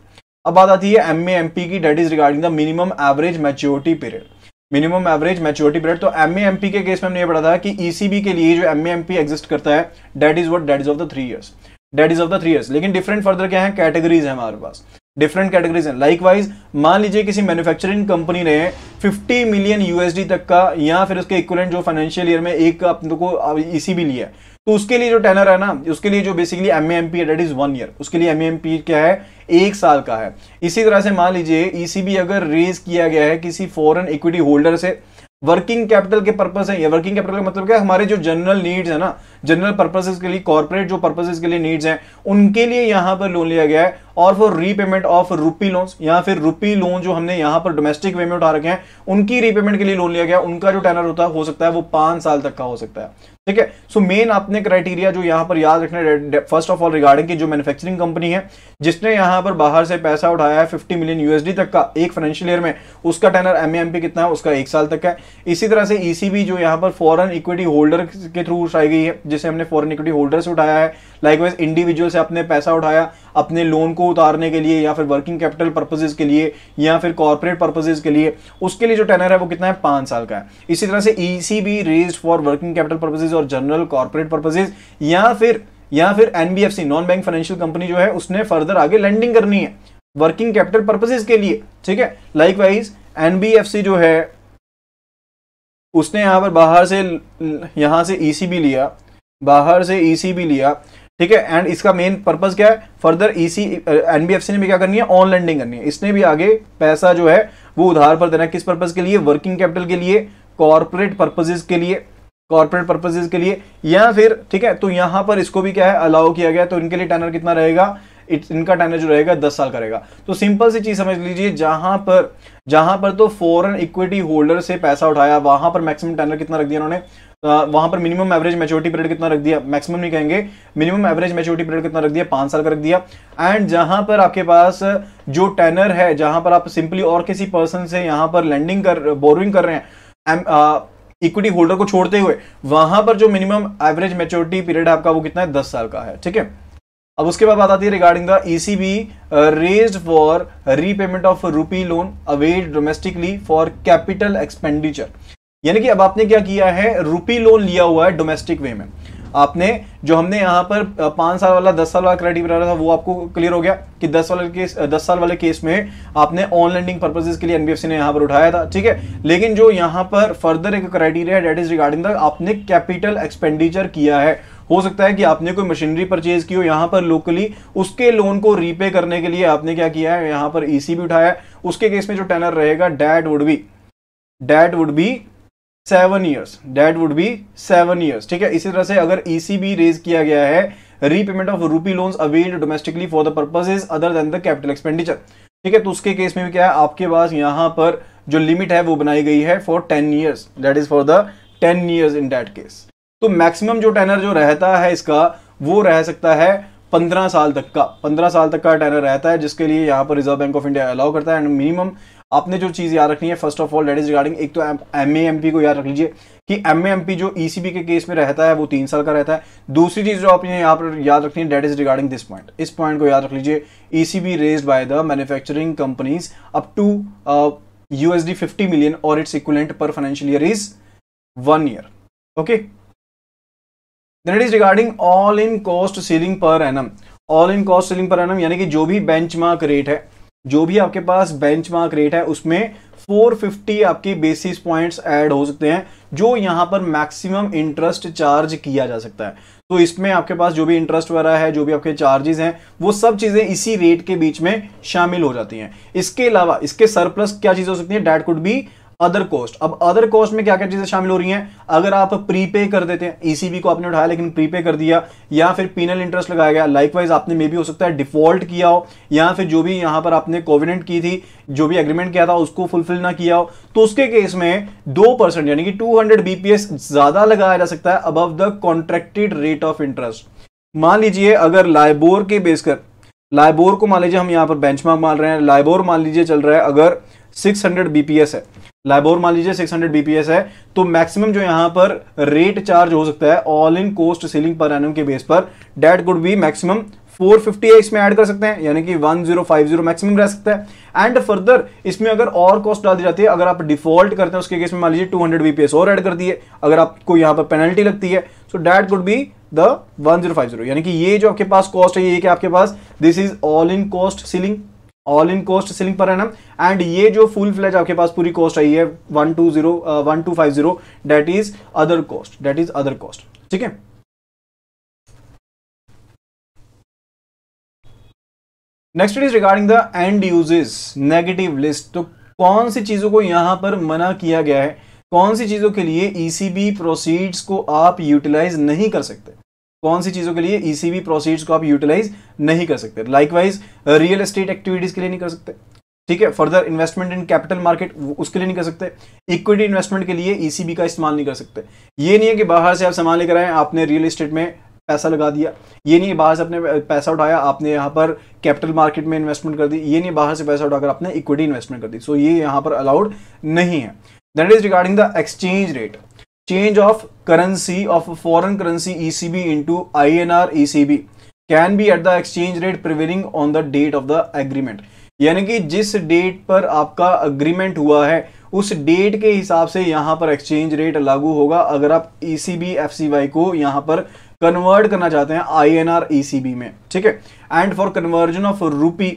अब बात आती है एम एम पी की that is regarding the minimum average maturity period minimum average maturity period तो एम एम पी के केस में हमने ये पढ़ा था कि ईसीबी e के लिए जो एम एम पी एग्जिस्ट करता है that is what that is of the three years that is of the three years लेकिन डिफरेंट फर्दर क्या है कैटेगरीज है हमारे पास डिफरेंट कैटेगरीज हैं लाइकवाइज मान लीजिए किसी मैन्युफैक्चरिंग कंपनी ने 50 मिलियन यूएसडी तक का या फिर उसके इक्वलेंट जो फाइनेंशियल ईयर में एक आप लोग को भी e लिया तो उसके लिए जो टेनर है ना उसके लिए जो बेसिकली एम एम पी है डेट इज वन ईयर उसके लिए एम एम पी क्या है एक साल का है इसी तरह से मान लीजिए ईसीबी e अगर रेज किया गया है किसी फॉरन इक्विटी होल्डर से वर्किंग कैपिटल के पर्पज है ये वर्किंग कैपिटल का मतलब क्या हमारे जो जनरल नीड्स है ना जनरल पर्पजेस के लिए कॉर्पोरेट जो पर्पजेज के लिए नीड्स हैं उनके लिए यहां पर लोन लिया गया है और for repayment of rupee loans या फिर रुपी लोन जो हमने यहां पर डोमेस्टिक वे में उठा रखे हैं उनकी रीपेमेंट के लिए लोन लिया गया उनका जो टेनर होता है हो सकता है वो पांच साल तक का हो सकता है ठीक है सो मेन आपने क्राइटेरिया जो यहाँ पर याद रखना फर्स्ट ऑफ ऑल रिगार्डिंग की जो मैन्युफैक्चरिंग कंपनी है जिसने यहां पर बाहर से पैसा उठाया है 50 मिलियन यूएसडी तक का एक फाइनेंशियल ईयर में उसका टेनर एमएमपी कितना है उसका एक साल तक है इसी तरह से ईसीबी e जो यहाँ पर फॉरन इक्विटी होल्डर के थ्रू उठाई गई है जिसे हमने फॉरन इक्विटी होल्डर से उठाया है लाइक वाइज इंडिविजुअल से आपने पैसा उठाया अपने लोन को उतारने के लिए या फिर वर्किंग कैपिटल पर्पजेज के लिए या फिर कॉरपोरेट पर्पजेज के लिए उसके लिए जो टेनर है वो कितना है पाँच साल का है इसी तरह से E C B raise for working capital purposes और जनरल कॉरपोरेट पर्पजेज या फिर या फिर NBFC non bank financial company जो है उसने फर्दर आगे लैंडिंग करनी है वर्किंग कैपिटल पर्पजेज के लिए ठीक है लाइक वाइज एनबीएफसी जो है उसने यहाँ पर बाहर से यहाँ से ईसीबी e लिया बाहर से ईसीबी e लिया ठीक है एंड इसका मेन पर्पज क्या है फर्दर ईसी एनबीएफसी ने भी क्या करनी है ऑन लैंडिंग करनी है इसने भी आगे पैसा जो है वो उधार पर देना है किस पर्पज के लिए वर्किंग कैपिटल के लिए कॉर्पोरेट पर्पजेज के लिए कॉर्पोरेट पर्पजेज के लिए या फिर ठीक है तो यहां पर इसको भी क्या है अलाउ किया गया तो इनके लिए टैनर कितना रहेगा इट, इनका टैनर जो रहेगा दस साल करेगा तो सिंपल सी चीज समझ लीजिए जहां पर जहां पर तो फॉरेन इक्विटी होल्डर से पैसा उठाया वहां पर मैक्सिमम टैनर कितना रख दिया उन्होंने वहां पर मिनिमम एवरेज मेच्योरिटी पीरियड कितना रख दिया मैक्सिमम नहीं कहेंगे मिनिमम एवरेज मेच्योरिटी पीरियड कितना रख दिया पांच साल का रख दिया एंड जहां पर आपके पास जो टेनर है जहां पर आप सिंपली और किसी पर्सन से यहां पर लैंडिंग कर बोरिंग कर रहे हैं इक्विटी होल्डर को छोड़ते हुए वहां पर जो मिनिमम एवरेज मेच्योरिटी पीरियड है आपका वो कितना है दस साल का है ठीक है अब उसके बाद बात आती है regarding the ECB raise for repayment of rupee loan availed domestically for capital expenditure यानी कि अब आपने क्या किया है रुपी लोन लिया हुआ है डोमेस्टिक वे में आपने जो हमने यहाँ पर पाँच साल वाला दस साल वाला क्रेडिट बनाया था वो आपको क्लियर हो गया कि दस वाले केस दस साल वाले केस में आपने ऑन लैंडिंग पर्पजेज के लिए एनबीएफसी ने यहाँ पर उठाया था ठीक है लेकिन जो यहाँ पर फर्दर एक क्राइटेरिया है डेट इज रिगार्डिंग द आपने कैपिटल एक्सपेंडिचर किया है हो सकता है कि आपने कोई मशीनरी परचेज की हो यहाँ पर लोकली उसके लोन को रीपे करने के लिए आपने क्या किया है यहाँ पर ईसी e भी उठाया है उसके केस में जो टेनर रहेगा that would be that would be seven years that would be seven years ठीक है इसी तरह से अगर ईसीबी e रेज किया गया है repayment of rupee loans availed domestically for the purposes other than the capital expenditure ठीक है तो उसके केस में भी क्या है आपके पास यहाँ पर जो लिमिट है वो बनाई गई है for ten years that is for the ten years in that case तो मैक्सिमम जो टेनर जो रहता है इसका वो रह सकता है पंद्रह साल तक का पंद्रह साल तक का टेनर रहता है जिसके लिए यहाँ पर reserve bank of India allow करता है एंड मिनिमम आपने जो चीज़ याद रखनी है first of all that is regarding एक तो एम एम को याद रख लीजिए कि एम एम पी जो ई सी बी के केस में रहता है वो तीन साल का रहता है दूसरी चीज़ जो आपने यहाँ पर याद रखनी है that is regarding this point इस पॉइंट को याद रख लीजिए E C B raise by the manufacturing companies up to U S D fifty million और its equivalent per financial year is one year okay that is regarding all in cost ceiling per annum all in cost ceiling per annum यानी कि जो भी benchmark rate है जो भी आपके पास benchmark rate है उसमें 450 आपके बेसिस पॉइंट्स ऐड हो सकते हैं जो यहां पर मैक्सिमम इंटरेस्ट चार्ज किया जा सकता है तो इसमें आपके पास जो भी इंटरेस्ट वगैरह है जो भी आपके चार्जेस हैं वो सब चीज़ें इसी रेट के बीच में शामिल हो जाती हैं इसके अलावा इसके सरप्लस क्या चीज हो सकती है that could be other cost अब अदर कॉस्ट में क्या क्या चीज़ें शामिल हो रही हैं अगर आप प्रीपे कर देते हैं ईसीबी e को आपने उठाया लेकिन प्रीपे कर दिया या फिर पीनल इंटरेस्ट लगाया गया लाइकवाइज आपने मे भी हो सकता है डिफॉल्ट किया हो या फिर जो भी यहां पर आपने कोविडेंट की थी जो भी एग्रीमेंट किया था उसको फुलफिल ना किया हो तो उसके केस में दो परसेंट यानी कि टू हंड्रेड बीपीएस ज़्यादा लगाया जा सकता है above the contracted rate of interest मान लीजिए अगर लाइबोर के बेस कर लाइबोर को मान लीजिए हम यहां पर बेंचमार्क मान रहे हैं लाइबोर मान लीजिए चल रहा है अगर 600 बीपीएस है लाइबोर मान लीजिए 600 बीपीएस है तो मैक्सिमम जो यहाँ पर रेट चार्ज हो सकता है all in cost ceiling per annum के बेस पर डेट गुड बी मैक्सिमम 450 इसमें ऐड कर सकते हैं यानी कि 1050 मैक्सिमम रह सकता है एंड फर्दर इसमें अगर और कॉस्ट डाल दी जाती है अगर आप डिफॉल्ट करते हैं उसके केस में मान लीजिए 200 बीपीएस और ऐड कर दिए अगर आपको यहाँ पर पेनल्टी लगती है so that could be the 1050 यानी कि ये जो आपके पास कॉस्ट है ये कि आपके पास this is all in cost ceiling all in cost ceiling per है ना एंड ये जो फुल फ्लैज आपके पास पूरी कॉस्ट आई है one two zero one two five zero that is other cost that is other cost ठीक है next it is regarding the end uses negative list तो कौन सी चीजों को यहां पर मना किया गया है कौन सी चीजों के लिए ईसीबी e प्रोसीड्स को आप यूटिलाइज नहीं कर सकते कौन सी चीज़ों के लिए ईसीबी e प्रोसीड्स को आप यूटिलाइज नहीं कर सकते लाइकवाइज रियल एस्टेट एक्टिविटीज़ के लिए नहीं कर सकते ठीक है further investment in capital market उसके लिए नहीं कर सकते इक्विटी इन्वेस्टमेंट के लिए ईसीबी e का इस्तेमाल नहीं कर सकते ये नहीं है कि बाहर से आप सामान लेकर आए आपने रियल एस्टेट में पैसा लगा दिया ये नहीं बाहर से अपने पैसा उठाया आपने यहाँ पर कैपिटल मार्केट में इन्वेस्टमेंट कर दी ये नहीं बाहर से पैसा उठाकर आपने इक्विटी इन्वेस्टमेंट कर दी सो so, ये यहाँ पर अलाउड नहीं है that is regarding the exchange rate change of of currency foreign currency E C B into I N R E C B can be at the exchange rate prevailing on the date of the agreement यानी कि जिस date पर आपका agreement हुआ है उस date के हिसाब से यहाँ पर एक्सचेंज रेट लागू होगा अगर आप E C B F C Y को यहां पर कन्वर्ट करना चाहते हैं I N R E C B में ठीक है and for conversion of rupee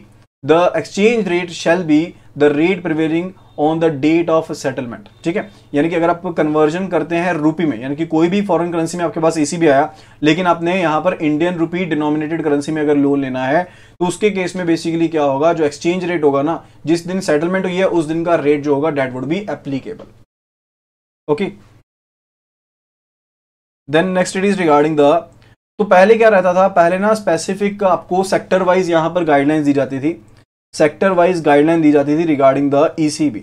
the exchange rate shall be the rate prevailing on the date of settlement ठीक है यानी कि अगर आप कन्वर्जन करते हैं रूपी में यानी कि कोई भी फॉरेन करेंसी में आपके पास एसी भी आया लेकिन आपने यहां पर इंडियन रूपी डिनोमिनेटेड करेंसी में अगर लोन लेना है तो उसके केस में बेसिकली क्या होगा जो एक्सचेंज रेट होगा ना जिस दिन सेटलमेंट हुई है उस दिन का रेट जो होगा that would be applicable okay then next it is regarding the तो पहले क्या रहता था पहले ना स्पेसिफिक आपको सेक्टर वाइज यहां पर गाइडलाइंस दी जाती थी सेक्टर वाइज गाइडलाइन दी जाती थी रिगार्डिंग द ईसीबी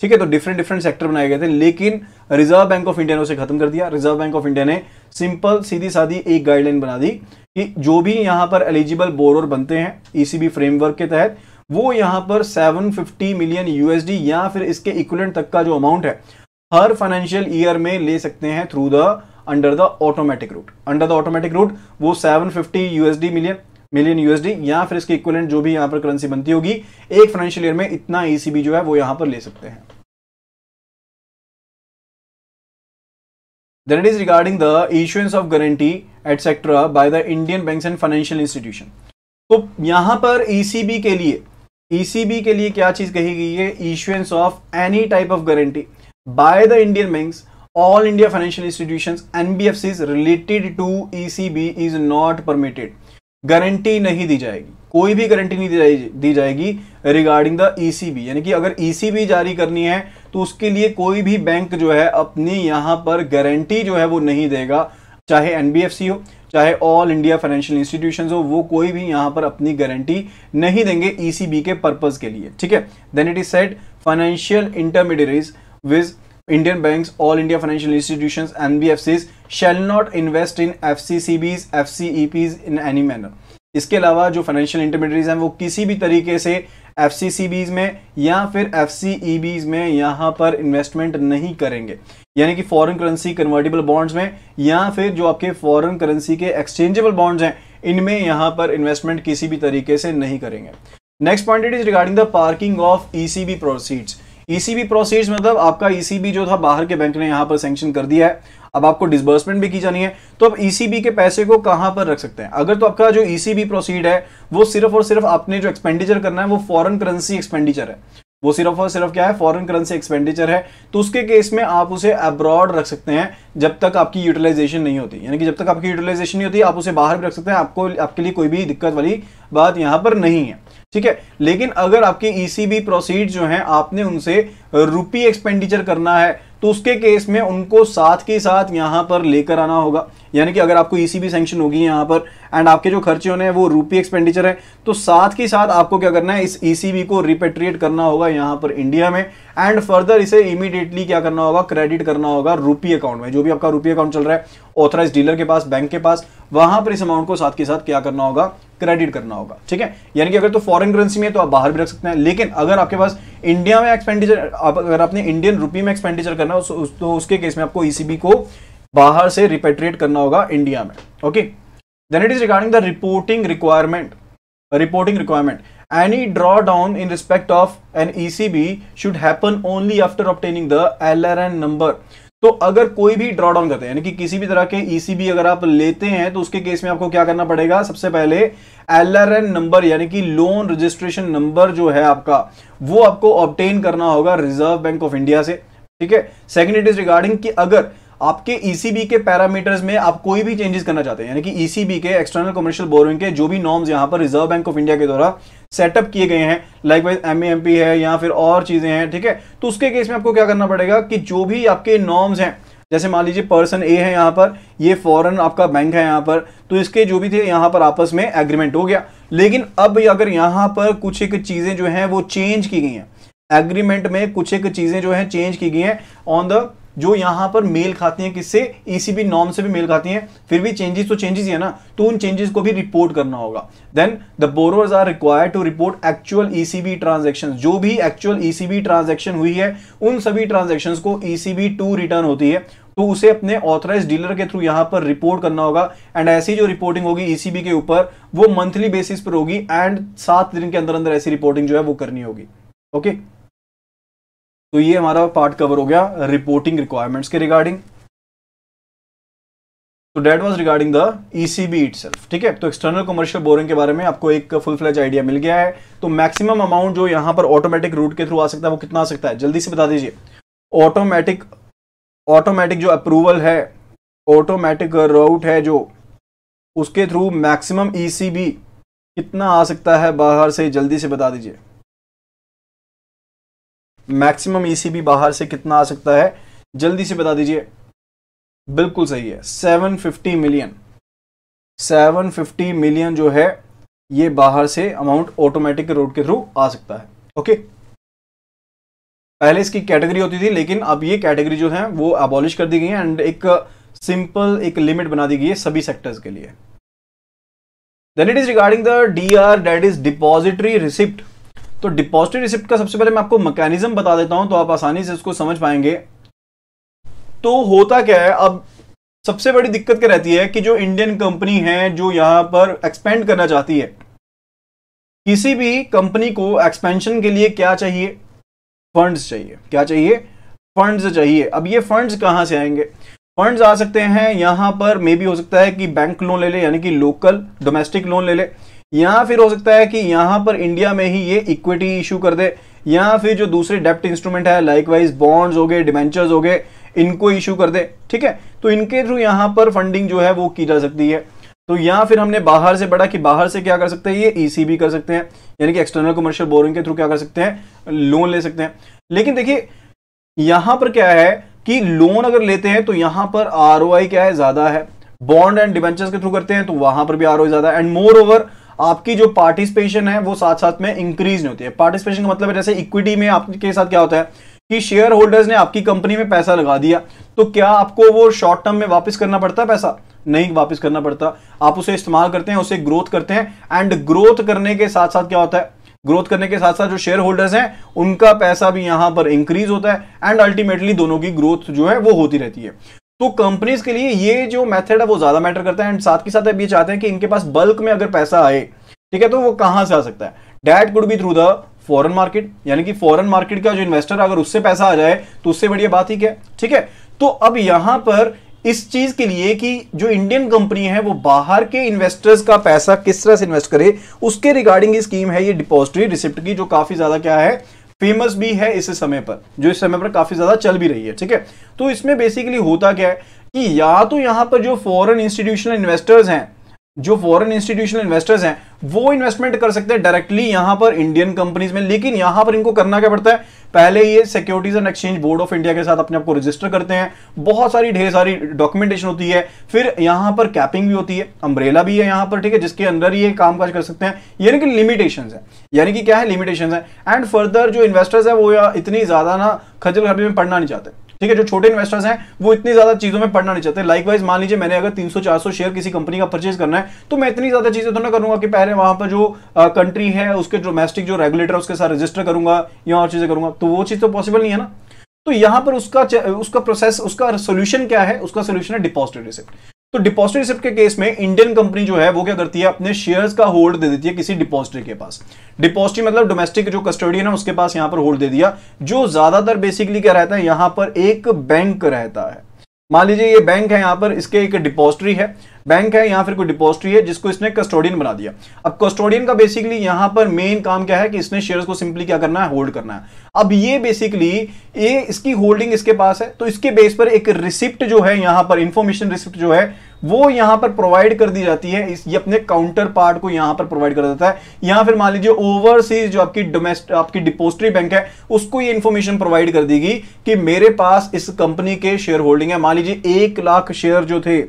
ठीक है तो डिफरेंट डिफरेंट सेक्टर बनाए गए थे लेकिन रिजर्व बैंक ऑफ इंडिया ने उसे खत्म कर दिया रिजर्व बैंक ऑफ इंडिया ने सिंपल सीधी साधी एक गाइडलाइन बना दी कि जो भी यहां पर एलिजिबल बोरर बनते हैं ईसीबी e फ्रेमवर्क के तहत वो यहां पर 750 मिलियन यूएसडी या फिर इसके इक्वलेंट तक का जो अमाउंट है हर फाइनेंशियल ईयर में ले सकते हैं through the under the automatic route under the automatic route वो 750 यूएसडी मिलियन मिलियन यूएसडी या फिर इसके इक्वलेंट जो भी यहां पर करेंसी बनती होगी एक फाइनेंशियल ईयर में इतना ईसीबी e जो है वो यहां पर ले सकते हैं then it is regarding the issuance of guarantee etcetera by the Indian bank and financial institution तो यहां पर ईसीबी e के लिए ईसीबी e के लिए क्या चीज कही गई है issuance of any type of guarantee by the Indian bank all India financial institution NBFC related to ECB is not permitted guarantee नहीं दी जाएगी कोई भी गारंटी नहीं दी जाएगी, रिगार्डिंग द ईसीबी यानी कि अगर ईसीबी e जारी करनी है तो उसके लिए कोई भी बैंक जो है अपनी यहां पर गारंटी जो है वो नहीं देगा चाहे एनबीएफसी हो चाहे ऑल इंडिया फाइनेंशियल इंस्टीट्यूशन हो वो कोई भी यहां पर अपनी गारंटी नहीं देंगे ईसीबी e के पर्पज के लिए ठीक है then it is set financial intermediaries viz Indian banks, all India financial institutions, NBFCs shall not invest in FCCBs, FCEPs in any manner. इसके अलावा जो फाइनेंशियल इंटरमीडियरीज हैं वो किसी भी तरीके से एफ में या फिर एफ e में यहाँ पर इन्वेस्टमेंट नहीं करेंगे यानी कि फॉरेन करेंसी कन्वर्टेबल बॉन्ड्स में या फिर जो आपके फॉरेन करेंसी के एक्सचेंजेबल बॉन्ड्स हैं इनमें यहाँ पर इन्वेस्टमेंट किसी भी तरीके से नहीं करेंगे next point it is regarding the parking of E C B proceeds ECB e proceeds मतलब आपका ईसीबी e जो था बाहर के बैंक ने यहां पर सेंक्शन कर दिया है अब आपको डिसबर्समेंट भी की जानी है तो आप ईसीबी e के पैसे को कहां पर रख सकते हैं अगर तो आपका जो ईसीबी प्रोसीड है वो सिर्फ और सिर्फ आपने जो एक्सपेंडिचर करना है वो फॉरन करेंसी एक्सपेंडिचर है वो सिर्फ और सिर्फ क्या है फॉरन करेंसी एक्सपेंडिचर है तो उसके केस में आप उसे अब्रॉड रख सकते हैं जब तक आपकी यूटिलाइजेशन नहीं होती यानी कि जब तक आपकी यूटिलाइजेशन नहीं होती आप उसे बाहर भी रख सकते हैं आपको आपके लिए कोई भी दिक्कत वाली बात यहां पर नहीं है ठीक है लेकिन अगर आपके ईसीबी e प्रोसीड जो है आपने उनसे रुपी एक्सपेंडिचर करना है तो उसके केस में उनको साथ के साथ यहां पर लेकर आना होगा यानी कि अगर आपको ई e सैंक्शन होगी यहाँ पर एंड आपके जो खर्चे होने हैं वो रूपी एक्सपेंडिचर है तो साथ के साथ आपको क्या करना है इस ई e को रिपेट्रिएट करना होगा यहाँ पर इंडिया में एंड फर्दर इसे इमीडिएटली क्या करना होगा क्रेडिट करना होगा रूपी अकाउंट में जो भी आपका रूपी अकाउंट चल रहा है ऑथराइज डीलर के पास बैंक के पास वहां पर इस अमाउंट को साथ के साथ क्या करना होगा क्रेडिट करना होगा ठीक है यानी कि अगर तो फॉरेन करेंसी में है तो आप बाहर भी रख सकते हैं लेकिन अगर आपके पास इंडिया में एक्सपेंडिचर आप अगर आपने इंडियन रुपी में एक्सपेंडिचर करना है तो उसके केस में आपको ईसीबी e को बाहर से रिपेट्रिएट करना होगा इंडिया में okay then it is regarding the reporting requirement reporting requirement any drawdown in respect of should happen only after obtaining the L R N number तो अगर कोई भी ड्रॉडाउन करते हैं यानी कि किसी भी तरह के ईसीबी e अगर आप लेते हैं तो उसके केस में आपको क्या करना पड़ेगा सबसे पहले एल आर एन नंबर यानी कि लोन रजिस्ट्रेशन नंबर जो है आपका वो आपको ऑप्टेन करना होगा रिजर्व बैंक ऑफ इंडिया से ठीक है सेकेंड इट इज रिगार्डिंग कि अगर आपके ईसीबी e के पैरामीटर्स में आप कोई भी चेंजेस करना चाहते हैं यानी कि ईसीबी e के एक्सटर्नल कमर्शियल बोरिंग के जो भी नॉर्म्स यहाँ पर रिजर्व बैंक ऑफ इंडिया के द्वारा सेटअप किए गए हैं likewise M M P है या फिर और चीज़ें हैं ठीक है तो उसके केस में आपको क्या करना पड़ेगा कि जो भी आपके नॉर्म्स हैं जैसे मान लीजिए पर्सन ए है यहाँ पर ये फॉरेन आपका बैंक है यहाँ पर तो इसके जो भी थे यहाँ पर आपस में एग्रीमेंट हो गया लेकिन अब अगर यहाँ पर कुछ एक चीज़ें जो हैं वो चेंज की गई हैं एग्रीमेंट में कुछ एक चीज़ें जो हैं चेंज की गई हैं ऑन द जो यहां पर मेल खाती हैं किससे ईसीबी e नॉर्म से भी मेल खाती हैं फिर भी चेंजेस तो चेंजेस ही है ना तो उन चेंजेस को भी रिपोर्ट करना होगा then the borrowers are required to report actual ECB transaction जो भी एक्चुअल ईसीबी ट्रांजेक्शन हुई है उन सभी ट्रांजेक्शन को ईसीबी टू रिटर्न होती है तो उसे अपने ऑथराइज डीलर के थ्रू यहां पर रिपोर्ट करना होगा एंड ऐसी जो रिपोर्टिंग होगी ईसीबी e के ऊपर वो मंथली बेसिस पर होगी एंड सात दिन के अंदर अंदर ऐसी रिपोर्टिंग जो है वो करनी होगी ओके okay? तो ये हमारा पार्ट कवर हो गया रिपोर्टिंग रिक्वायरमेंट्स के रिगार्डिंग तो that was regarding the ECB it ठीक है तो एक्सटर्नल कमर्शियल बोरिंग के बारे में आपको एक फुल फ्लैज आइडिया मिल गया है तो मैक्सिमम अमाउंट जो यहां पर ऑटोमेटिक रूट के थ्रू आ सकता है वो कितना आ सकता है जल्दी से बता दीजिए ऑटोमेटिक ऑटोमेटिक जो अप्रूवल है ऑटोमेटिक रूट है जो उसके थ्रू मैक्सिमम ई कितना आ सकता है बाहर से जल्दी से बता दीजिए मैक्सिमम ईसीबी बाहर से कितना आ सकता है जल्दी से बता दीजिए बिल्कुल सही है 750 मिलियन 750 मिलियन जो है ये बाहर से अमाउंट ऑटोमेटिक रोड के थ्रू आ सकता है ओके पहले इसकी कैटेगरी होती थी लेकिन अब ये कैटेगरी जो है वो अबॉलिश कर दी गई है एंड एक सिंपल एक लिमिट बना दी गई है सभी सेक्टर्स के लिए then it is regarding the D R that is depository receipt तो डिपॉजिटरी रिसिप्ट का सबसे पहले मैं आपको मैकेनिज्म बता देता हूं तो आप आसानी से इसको समझ पाएंगे तो होता क्या है अब सबसे बड़ी दिक्कत क्या रहती है कि जो इंडियन कंपनी है जो यहां पर एक्सपेंड करना चाहती है किसी भी कंपनी को एक्सपेंशन के लिए क्या चाहिए फंड्स चाहिए क्या चाहिए फंड्स चाहिए अब ये फंड्स कहां से आएंगे फंड्स आ सकते हैं यहां पर मे भी हो सकता है कि बैंक लोन ले ले यानी कि लोकल डोमेस्टिक लोन ले ले यहां फिर हो सकता है कि यहां पर इंडिया में ही ये इक्विटी इशू कर दे या फिर जो दूसरे डेप्ट इंस्ट्रूमेंट है लाइकवाइज बॉन्ड्स हो गए डिवेंचर्स हो गए इनको इश्यू कर दे ठीक है तो इनके थ्रू यहां पर फंडिंग जो है वो की जा सकती है तो यहां फिर हमने बाहर से पढ़ा कि बाहर से क्या कर सकते हैं ये ईसीबी कर सकते हैं यानी कि एक्सटर्नल कमर्शियल बोरिंग के थ्रू क्या कर सकते हैं लोन ले सकते हैं लेकिन देखिए यहां पर क्या है कि लोन अगर लेते हैं तो यहां पर आर क्या है ज्यादा है बॉन्ड एंड डिवेंचर्स के थ्रू करते हैं तो वहां पर भी आर ज्यादा एंड मोर ओवर आपकी जो पार्टिसिपेशन है वो साथ साथ में इंक्रीज होती है पार्टिसिपेशन का मतलब है जैसे इक्विटी में आपके साथ क्या होता है कि शेयर होल्डर्स ने आपकी कंपनी में पैसा लगा दिया तो क्या आपको वो शॉर्ट टर्म में वापस करना पड़ता है पैसा नहीं वापस करना पड़ता आप उसे इस्तेमाल करते हैं उसे ग्रोथ करते हैं एंड ग्रोथ करने के साथ साथ क्या होता है ग्रोथ करने के साथ साथ जो शेयर होल्डर्स हैं उनका पैसा भी यहां पर इंक्रीज होता है एंड अल्टीमेटली दोनों की ग्रोथ जो है वो होती रहती है तो कंपनीज के लिए ये जो मेथड है वो ज्यादा मैटर करता है एंड साथ ही साथ अब ये चाहते हैं कि इनके पास बल्क में अगर पैसा आए ठीक है तो वो कहां से आ सकता है that good be through the foreign market यानी कि फॉरन मार्केट का जो इन्वेस्टर अगर उससे पैसा आ जाए तो उससे बढ़िया बात ही क्या ठीक है तो अब यहां पर इस चीज के लिए कि जो इंडियन कंपनी है वो बाहर के इन्वेस्टर्स का पैसा किस तरह से इन्वेस्ट करे उसके रिगार्डिंग स्कीम है ये डिपॉजिटरी रिसिप्ट की जो काफी ज्यादा क्या है फेमस भी है इस समय पर जो इस समय पर काफी ज्यादा चल भी रही है ठीक है तो इसमें बेसिकली होता क्या है कि या तो यहां पर जो फॉरेन इंस्टीट्यूशनल इन्वेस्टर्स हैं जो फॉरेन इंस्टीट्यूशनल इन्वेस्टर्स हैं वो इन्वेस्टमेंट कर सकते हैं डायरेक्टली यहां पर इंडियन कंपनीज में लेकिन यहां पर इनको करना क्या पड़ता है पहले ये Securities and Exchange Board of India के साथ अपने आप को रजिस्टर करते हैं बहुत सारी ढेर सारी डॉक्यूमेंटेशन होती है फिर यहां पर कैपिंग भी होती है अम्ब्रेला भी है यहां पर ठीक है जिसके अंदर ये कामकाज कर सकते हैं यानी कि लिमिटेशन है यानी कि क्या है लिमिटेशन है एंड फर्दर जो इन्वेस्टर्स है वो इतनी ज्यादा ना खजल खर्बे में पढ़ना नहीं चाहते ठीक है जो छोटे इन्वेस्टर्स हैं वो इतनी ज्यादा चीजों में पढ़ना नहीं चाहते लाइक वाइज मान लीजिए मैंने अगर 300-400 शेयर किसी कंपनी का परचेज करना है तो मैं इतनी ज्यादा चीजें तो ना करूंगा कि पहले वहां पर जो कंट्री है उसके डोमेस्टिक जो रेगुलेटर उसके साथ रजिस्टर करूंगा या और चीजें करूंगा तो वो चीज तो पॉसिबल नहीं है ना तो यहां पर उसका उसका प्रोसेस उसका सोल्यूशन क्या है उसका सोल्यूशन है डिपॉजिट रिसिप्ट तो डिपॉजिटरी रिसिप्ट के केस में इंडियन कंपनी जो है वो क्या करती है अपने शेयर्स का होल्ड दे देती है किसी डिपॉजिटरी के पास डिपॉजिटरी मतलब डोमेस्टिक जो कस्टोडियन है उसके पास यहां पर होल्ड दे दिया जो ज्यादातर बेसिकली क्या रहता है यहां पर एक बैंक रहता है मान लीजिए ये बैंक है यहां पर इसके एक डिपॉजिटरी है बैंक है यहाँ फिर कोई डिपॉजिटरी है जिसको इसने कस्टोडियन बना दिया अब कस्टोडियन का बेसिकली यहां पर मेन काम क्या है कि इसने शेयर्स को सिंपली क्या करना है होल्ड करना है अब ये बेसिकली ये इसकी होल्डिंग इसके पास है तो इसके बेस पर एक रिसिप्ट जो है यहां पर इंफॉर्मेशन रिसिप्ट जो है वो यहां पर प्रोवाइड कर दी जाती है इस ये अपने काउंटर पार्ट को यहां पर प्रोवाइड कर देता है यहां फिर मान लीजिए ओवरसीज जो आपकी डोमेस्ट आपकी डिपोजिटरी बैंक है उसको ये इंफॉर्मेशन प्रोवाइड कर देगी कि मेरे पास इस कंपनी के शेयर होल्डिंग है मान लीजिए एक लाख शेयर जो थे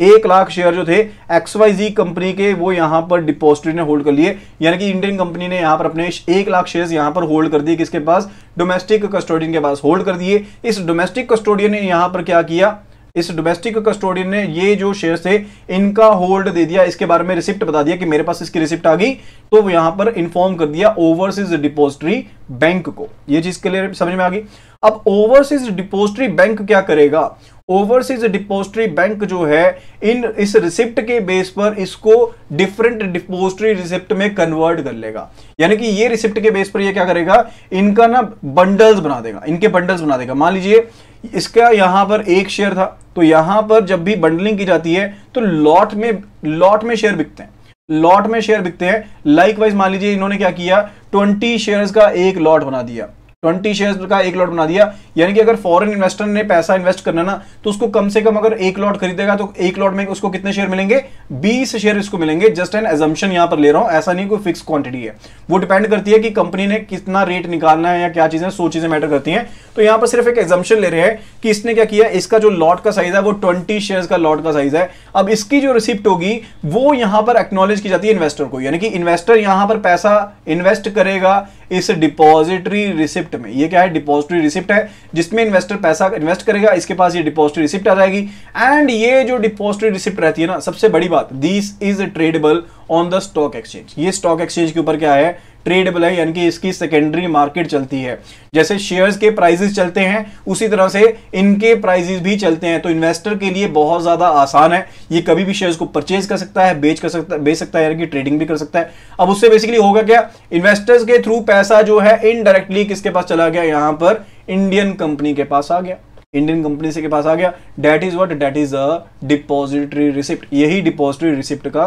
एक लाख शेयर जो थे एक्स वाई जी कंपनी के वो यहां पर डिपॉजिटरी ने होल्ड कर लिए यानी कि इंडियन कंपनी ने यहां पर अपने एक लाख शेयर यहां पर होल्ड कर दिए किसके पास डोमेस्टिक कस्टोडियन के पास होल्ड कर दिए इस डोमेस्टिक कस्टोडियन ने यहां पर क्या किया इस डोमेस्टिक कस्टोडियन ने ये जो शेयर थे इनका होल्ड दे दिया इसके बारे में रिसिप्ट बता दिया कि मेरे पास इसकी रिसिप्ट आ गई तो यहां पर इन्फॉर्म कर दिया ओवरसीज डिपोजिटरी बैंक को ये चीज क्लियर समझ में आ गई अब ओवरसीज डिपोजिटरी बैंक क्या करेगा ओवरसीज डिपोजिटरी बैंक जो है इन इस रिसिप्ट के बेस पर इसको डिफरेंट डिपोजिटरी रिसिप्ट में कन्वर्ट कर लेगा यानी कि ये रिसिप्ट के बेस पर ये क्या करेगा इनका ना बंडल्स बना देगा इनके बंडल्स बना देगा मान लीजिए इसका यहां पर एक शेयर था तो यहां पर जब भी बंडलिंग की जाती है तो लॉट में लॉट में शेयर बिकते हैं लॉट में शेयर बिकते हैं लाइक वाइज मान लीजिए इन्होंने क्या किया ट्वेंटी शेयर का एक लॉट बना दिया ट्वेंटी शेयर का एक लॉट बना दिया यानी कि अगर फॉरेन इन्वेस्टर ने पैसा इन्वेस्ट करना ना तो उसको कम से कम अगर एक लॉट खरीदेगा तो एक लॉट में उसको कितने शेयर मिलेंगे बीस शेयर इसको मिलेंगे जस्ट एन एजम्पन यहां पर ले रहा हूं ऐसा नहीं कोई फिक्स क्वांटिटी है वो डिपेंड करती है कि कंपनी ने कितना रेट निकालना है या क्या चीजें सो चीजें मैटर करती हैं तो यहां पर सिर्फ एक एजम्पन ले रहे हैं कि इसने क्या किया इसका जो लॉट का साइज है वो ट्वेंटी शेयर का लॉट का साइज है अब इसकी जो रिसिप्ट होगी वो यहां पर एक्नोलेज की जाती है इन्वेस्टर को यानी कि इन्वेस्टर यहां पर पैसा इन्वेस्ट करेगा इस डिपॉजिटरी रिसिप्ट में ये क्या है डिपॉजिटरी रिसिप्ट है जिसमें इन्वेस्टर पैसा इन्वेस्ट करेगा इसके पास ये डिपॉजिटरी रिसिप्ट आ जाएगी एंड ये जो डिपॉजिटरी रिसिप्ट रहती है ना सबसे बड़ी बात this is tradable on the stock exchange ये स्टॉक एक्सचेंज के ऊपर क्या है ट्रेडेबल है यानी कि इसकी सेकेंडरी मार्केट चलती है जैसे शेयर्स के प्राइजेस चलते हैं उसी तरह से इनके प्राइजेस भी चलते हैं तो इन्वेस्टर के लिए बहुत ज़्यादा आसान है ये कभी भी शेयर्स को परचेज कर सकता है बेच कर सकता है बेच सकता है यानी कि ट्रेडिंग भी कर सकता है अब उससे बेसिकली होगा क्या इन्वेस्टर्स के थ्रू पैसा जो है इनडायरेक्टली किसके पास चला गया यहां पर इंडियन कंपनी के पास आ गया इंडियन कंपनी से के पास आ गया that is what that is a depository receipt यही डिपोजिटरी रिसिप्ट का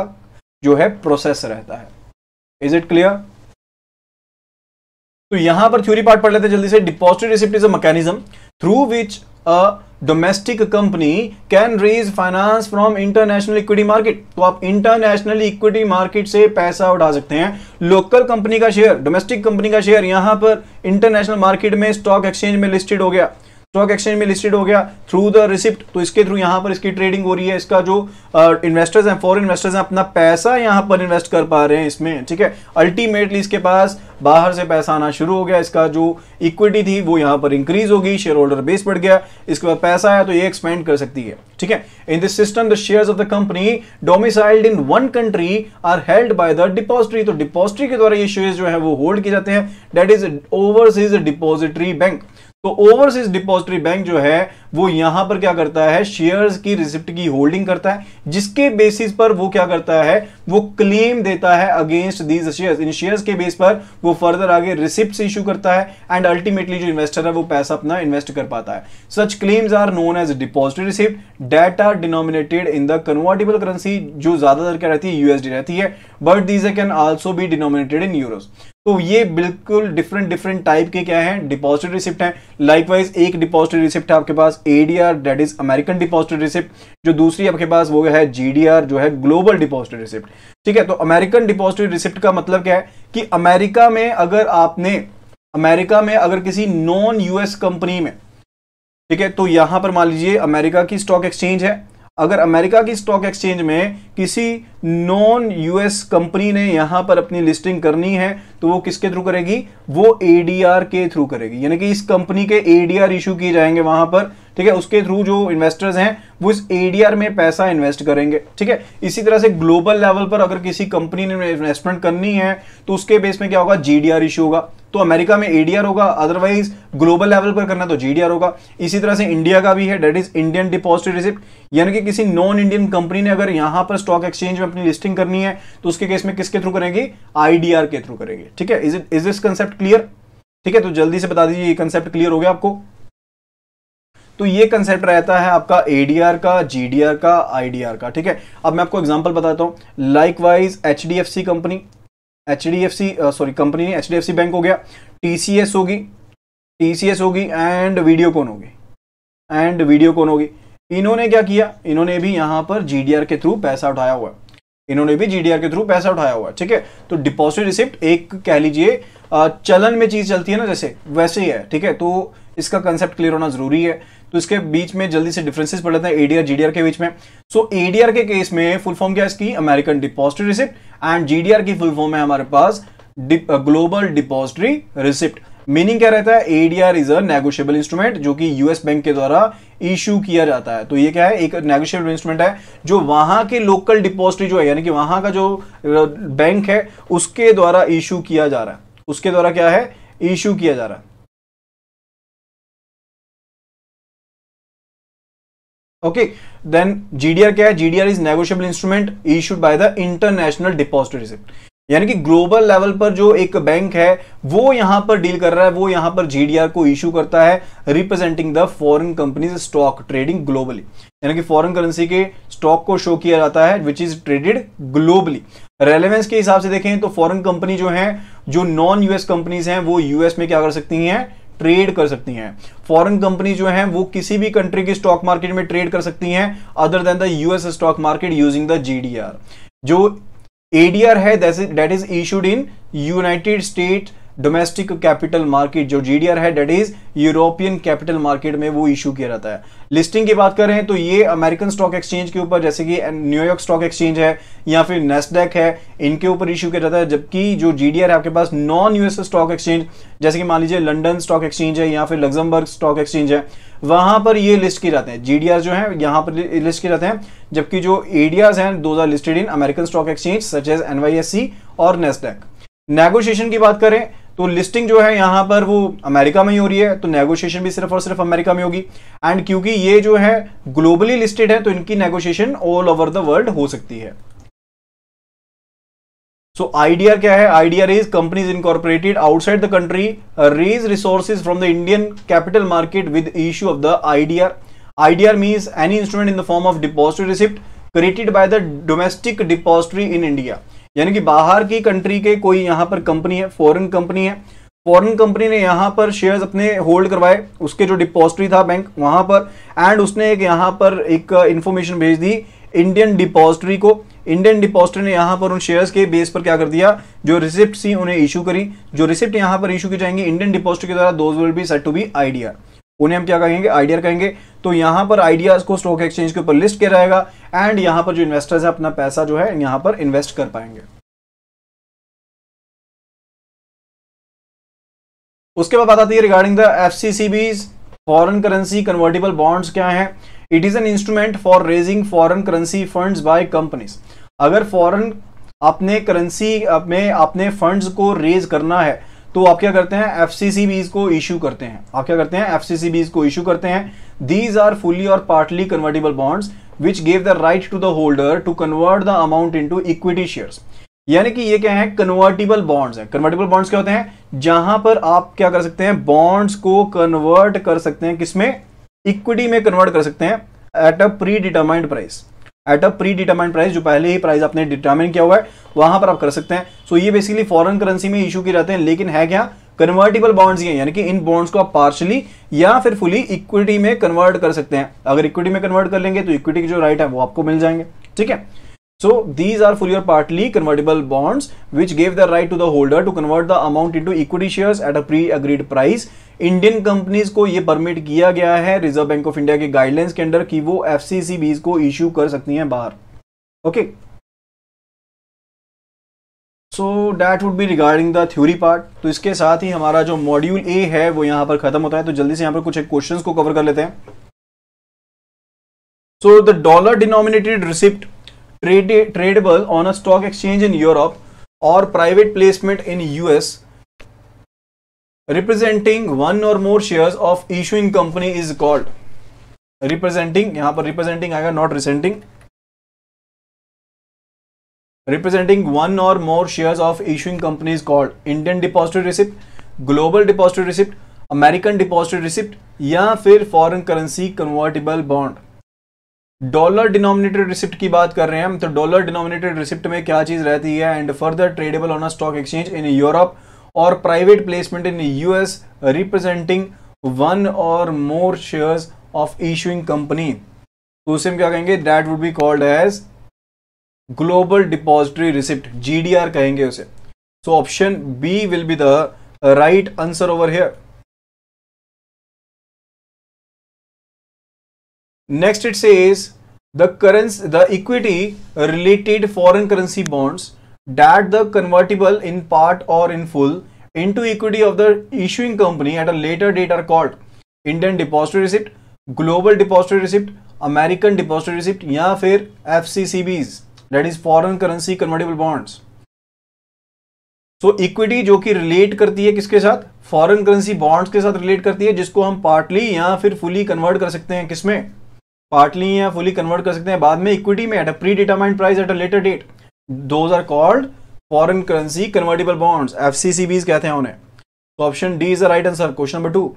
जो है प्रोसेस रहता है इज इट क्लियर तो यहां पर थ्योरी पार्ट पढ़ लेते हैं जल्दी से deposit receipt is a mechanism through which a domestic company can raise finance from international equity market तो आप इंटरनेशनल इक्विटी मार्केट से पैसा उठा सकते हैं लोकल कंपनी का शेयर डोमेस्टिक कंपनी का शेयर यहां पर इंटरनेशनल मार्केट में स्टॉक एक्सचेंज में लिस्टेड हो गया स्टॉक एक्सचेंज में लिस्टेड हो गया थ्रू द रिसिप्ट तो इसके थ्रू यहां पर इसकी ट्रेडिंग हो रही है इसका जो इन्वेस्टर्स हैं फॉरेन इन्वेस्टर्स हैं अपना पैसा यहाँ पर इन्वेस्ट कर पा रहे हैं इसमें ठीक है अल्टीमेटली इसके पास बाहर से पैसा आना शुरू हो गया इसका जो इक्विटी थी वो यहां पर इंक्रीज होगी शेयर होल्डर बेस बढ़ गया इसके बाद पैसा आया तो ये एक्सपेंड कर सकती है ठीक है in this system the shares of the company domiciled in one country are held by the depository तो डिपॉजिटरी के द्वारा ये शेयर्स जो है वो होल्ड किए जाते हैं that is overseas depository bank तो ओवरसीज डिपॉजिटरी बैंक जो है वो यहां पर क्या करता है शेयर्स की रिसिप्ट की होल्डिंग करता है जिसके बेसिस पर वो क्या करता है वो क्लेम देता है अगेंस्ट दीज शेयर्स इन शेयर्स के बेस पर वो फर्दर आगे रिसिप्ट इशू करता है एंड अल्टीमेटली जो इन्वेस्टर है वो पैसा अपना इन्वेस्ट कर पाता है such claims are known as deposit receipt that are denominated in the convertible currency जो ज्यादातर क्या रहती है यूएसडी रहती है but these can also be denominated in euros तो ये बिल्कुल डिफरेंट डिफरेंट टाइप के क्या है डिपॉजिट रिसिप्ट है लाइकवाइज एक डिपॉजिट रिसिप्ट है आपके पास ADR that is American deposit receipt जो दूसरी आपके पास वो है जीडीआर जो है ग्लोबल डिपॉजिट रिसिप्ट ठीक है तो अमेरिकन डिपॉजिट रिसिप्ट का मतलब क्या है कि अमेरिका में अगर आपने अमेरिका में अगर किसी नॉन यूएस कंपनी में ठीक है तो यहां पर मान लीजिए अमेरिका की स्टॉक एक्सचेंज है अगर अमेरिका की स्टॉक एक्सचेंज में किसी नॉन यूएस कंपनी ने यहां पर अपनी लिस्टिंग करनी है तो वो किसके थ्रू करेगी वो एडीआर के थ्रू करेगी यानी कि इस कंपनी के एडीआर इशू किए जाएंगे वहां पर ठीक है उसके थ्रू जो इन्वेस्टर्स हैं वो इस एडीआर में पैसा इन्वेस्ट करेंगे ठीक है इसी तरह से ग्लोबल लेवल पर अगर किसी कंपनी ने इन्वेस्टमेंट करनी है तो उसके बेस में क्या होगा जीडीआर इश्यू होगा तो अमेरिका में एडीआर होगा अदरवाइज ग्लोबल लेवल पर करना तो जीडीआर होगा इसी तरह से इंडिया का भी है that is Indian deposit receipt यानी कि किसी नॉन इंडियन कंपनी ने अगर यहां पर स्टॉक एक्सचेंज में अपनी लिस्टिंग करनी है तो उसके केस में किसके थ्रू करेगी आईडीआर के थ्रू करेंगे ठीक है is is this concept clear ठीक है तो जल्दी से बता दीजिए ये कंसेप्ट क्लियर हो गया आपको तो ये कंसेप्ट रहता है आपका एडीआर का जीडीआर का आईडीआर का ठीक है अब मैं आपको एग्जांपल बताता हूं likewise H company H sorry company H bank हो गया टी होगी टी होगी एंड वीडियो कौन होगी एंड वीडियो कौन होगी इन्होंने क्या किया इन्होंने भी यहां पर जीडीआर के थ्रू पैसा उठाया हुआ है इन्होंने भी जीडीआर के थ्रू पैसा उठाया हुआ है ठीक है तो डिपॉजिट रिसिप्ट एक कह लीजिए चलन में चीज चलती है ना जैसे वैसे ही है ठीक है तो इसका कंसेप्ट क्लियर होना जरूरी है तो इसके बीच में जल्दी से डिफरेंसेस पड़ जाते हैं एडीआर जीडीआर के बीच में सो so, एडीआर के केस में फुल फॉर्म क्या है इसकी American depository receipt and GDR की फुल फॉर्म है हमारे पास ग्लोबल डिपॉजिटरी रिसिप्ट मीनिंग क्या रहता है ADR is a negotiable instrument जो कि यूएस बैंक के द्वारा इशू किया जाता है तो ये क्या है एक नेगोशियबल इंस्ट्रूमेंट है जो वहां के लोकल डिपॉजिटरी जो है यानी कि वहां का जो बैंक uh, है उसके द्वारा इशू किया जा रहा है उसके द्वारा क्या है इशू किया जा रहा है ओके देन जीडीआर क्या है GDR is negotiable instrument issued by the international depository receipt यानी कि ग्लोबल लेवल पर जो एक बैंक है वो यहां पर डील कर रहा है वो यहां पर जीडीआर को इशू करता है representing the foreign company's stock trading globally यानी कि फॉरेन करेंसी के स्टॉक को शो किया जाता है which is traded globally relevance के हिसाब से देखें तो फॉरेन कंपनी जो है जो नॉन यूएस कंपनीज हैं वो यूएस में क्या कर सकती हैं ट्रेड कर सकती हैं फॉरेन कंपनी जो है वो किसी भी कंट्री की स्टॉक मार्केट में ट्रेड कर सकती हैं other than the US stock market using the GDR जो एडीआर है that is issued in United State domestic capital market जो जीडीआर है that is European capital market में वो इशू किया जाता है लिस्टिंग की बात करें तो ये अमेरिकन स्टॉक एक्सचेंज के ऊपर जैसे कि न्यूयॉर्क स्टॉक एक्सचेंज है या फिर नेस्डेक है इनके ऊपर इशू किया जाता है जबकि जो जीडीआर है आपके पास नॉन यूएस स्टॉक एक्सचेंज जैसे कि मान लीजिए लंडन स्टॉक एक्सचेंज है या फिर लग्जमबर्ग स्टॉक एक्सचेंज है वहां पर ये लिस्ट किए जाते हैं जीडीआर जो है यहां पर लिस्ट किए जाते हैं जबकि जो एडियाज हैं दो listed in American stock exchange such as NYSE और नेस्डेक नेगोशिएशन की बात करें तो लिस्टिंग जो है यहां पर वो अमेरिका में ही हो रही है तो नेगोशिएशन भी सिर्फ और सिर्फ अमेरिका में होगी एंड क्योंकि ये जो है ग्लोबली लिस्टेड है तो इनकी negotiation all over the world हो सकती है सो आईडीआर क्या है IDR is companies incorporated outside the country raise resources from the Indian capital market with issue of the IDR IDR means any instrument in the form of deposit receipt created by the domestic depository in India यानी कि बाहर की country के कोई यहां पर company है foreign company है फॉरेन कंपनी ने यहां पर शेयर्स अपने होल्ड करवाए उसके जो डिपॉजिटरी था बैंक वहां पर एंड उसने एक यहां पर एक इंफॉर्मेशन भेज दी इंडियन डिपॉजिटरी को इंडियन डिपॉजिटरी ने यहां पर उन शेयर्स के बेस पर क्या कर दिया जो रिसिप्ट सी उन्हें इशू करी जो रिसिप्ट यहां पर इशू की जाएंगी इंडियन डिपॉजिटरी के द्वारा those will be said to be IDR उन्हें हम क्या कहेंगे आईडीआर कहेंगे तो यहां पर आइडियाज़ को स्टॉक एक्सचेंज के ऊपर लिस्ट किया जाएगा एंड यहां पर जो इन्वेस्टर्स है अपना पैसा जो है यहां पर इन्वेस्ट कर पाएंगे उसके बाद बताती है regarding the F foreign currency convertible bonds क्या है it is an instrument for raising foreign currency funds by companies अगर फॉरन अपने करेंसी में अपने फंड्स को रेज करना है तो आप क्या करते हैं एफ को इशू करते हैं आप क्या करते हैं एफ को इशू करते हैं These are fully or partly convertible bonds which gave the right to the holder to convert the amount into equity shares. यानी कि ये क्या है कन्वर्टिबल बॉन्ड्स है कन्वर्टिबल बॉन्ड्स क्या होते हैं जहां पर आप क्या कर सकते हैं बॉन्ड्स को कन्वर्ट कर सकते हैं किसमें इक्विटी में कन्वर्ट कर सकते हैं at a pre determined price at a pre determined price जो पहले ही प्राइस आपने डिटरमाइन किया हुआ है वहां पर आप कर सकते हैं सो so ये बेसिकली फॉरेन करेंसी में इशू किए जाते हैं लेकिन है क्या कन्वर्टेबल बॉन्ड्स ये यानी कि इन बॉन्ड्स को आप पार्शली या फिर फुली इक्विटी में कन्वर्ट कर सकते हैं अगर इक्विटी में कन्वर्ट कर लेंगे तो इक्विटी की जो राइट है वो आपको मिल जाएंगे ठीक है so these are fully or partly convertible bonds which gave the right to the holder to convert the amount into equity share at a pre agreed price Indian companies को ये permit किया गया है Reserve bank of India के guidelines के अंडर कि वो एफ सी सी बीज को इश्यू कर सकती है बाहर okay okay. So that would be regarding the theory part तो इसके साथ ही हमारा जो मॉड्यूल ए है वो यहाँ पर खत्म होता है तो जल्दी से यहाँ पर कुछ क्वेश्चन को कवर कर लेते हैं so the dollar denominated receipt tradable on a stock exchange in Europe और private placement in US representing one or more share of issuing company is called representing यहां पर रिप्रेजेंटिंग आएगा not resenting representing one or more shares of issuing company is called Indian depository receipt, global depository receipt, American depository receipt या फिर foreign currency convertible bond dollar denominated receipt की बात कर रहे हैं हम तो डॉलर डिनोमिनेटेड रिसिप्ट में क्या चीज़ रहती है and further tradable on a stock exchange in Europe और private placement in US representing one or more shares of issuing company तो उसे हम क्या कहेंगे that would be called as Global Depository Receipt (GDR) कहेंगे उसे so option B will be the right answer over here next it says the currency the equity related foreign currency bonds that the convertible in part or in full into equity of the issuing company at a later date are called indian depository receipt global depository receipt american depository receipt या फिर F that is foreign currency convertible bonds so equity जो कि relate करती है किसके साथ foreign currency bonds के साथ रिलेट करती है जिसको हम पार्टली या फिर फुली कन्वर्ट कर सकते हैं किसमें पार्टली या फुली कन्वर्ट कर सकते हैं बाद में इक्विटी में at a pre determined price at a later date those are called foreign currency convertible bonds F कहते हैं उन्हें तो option D is the right answer question number two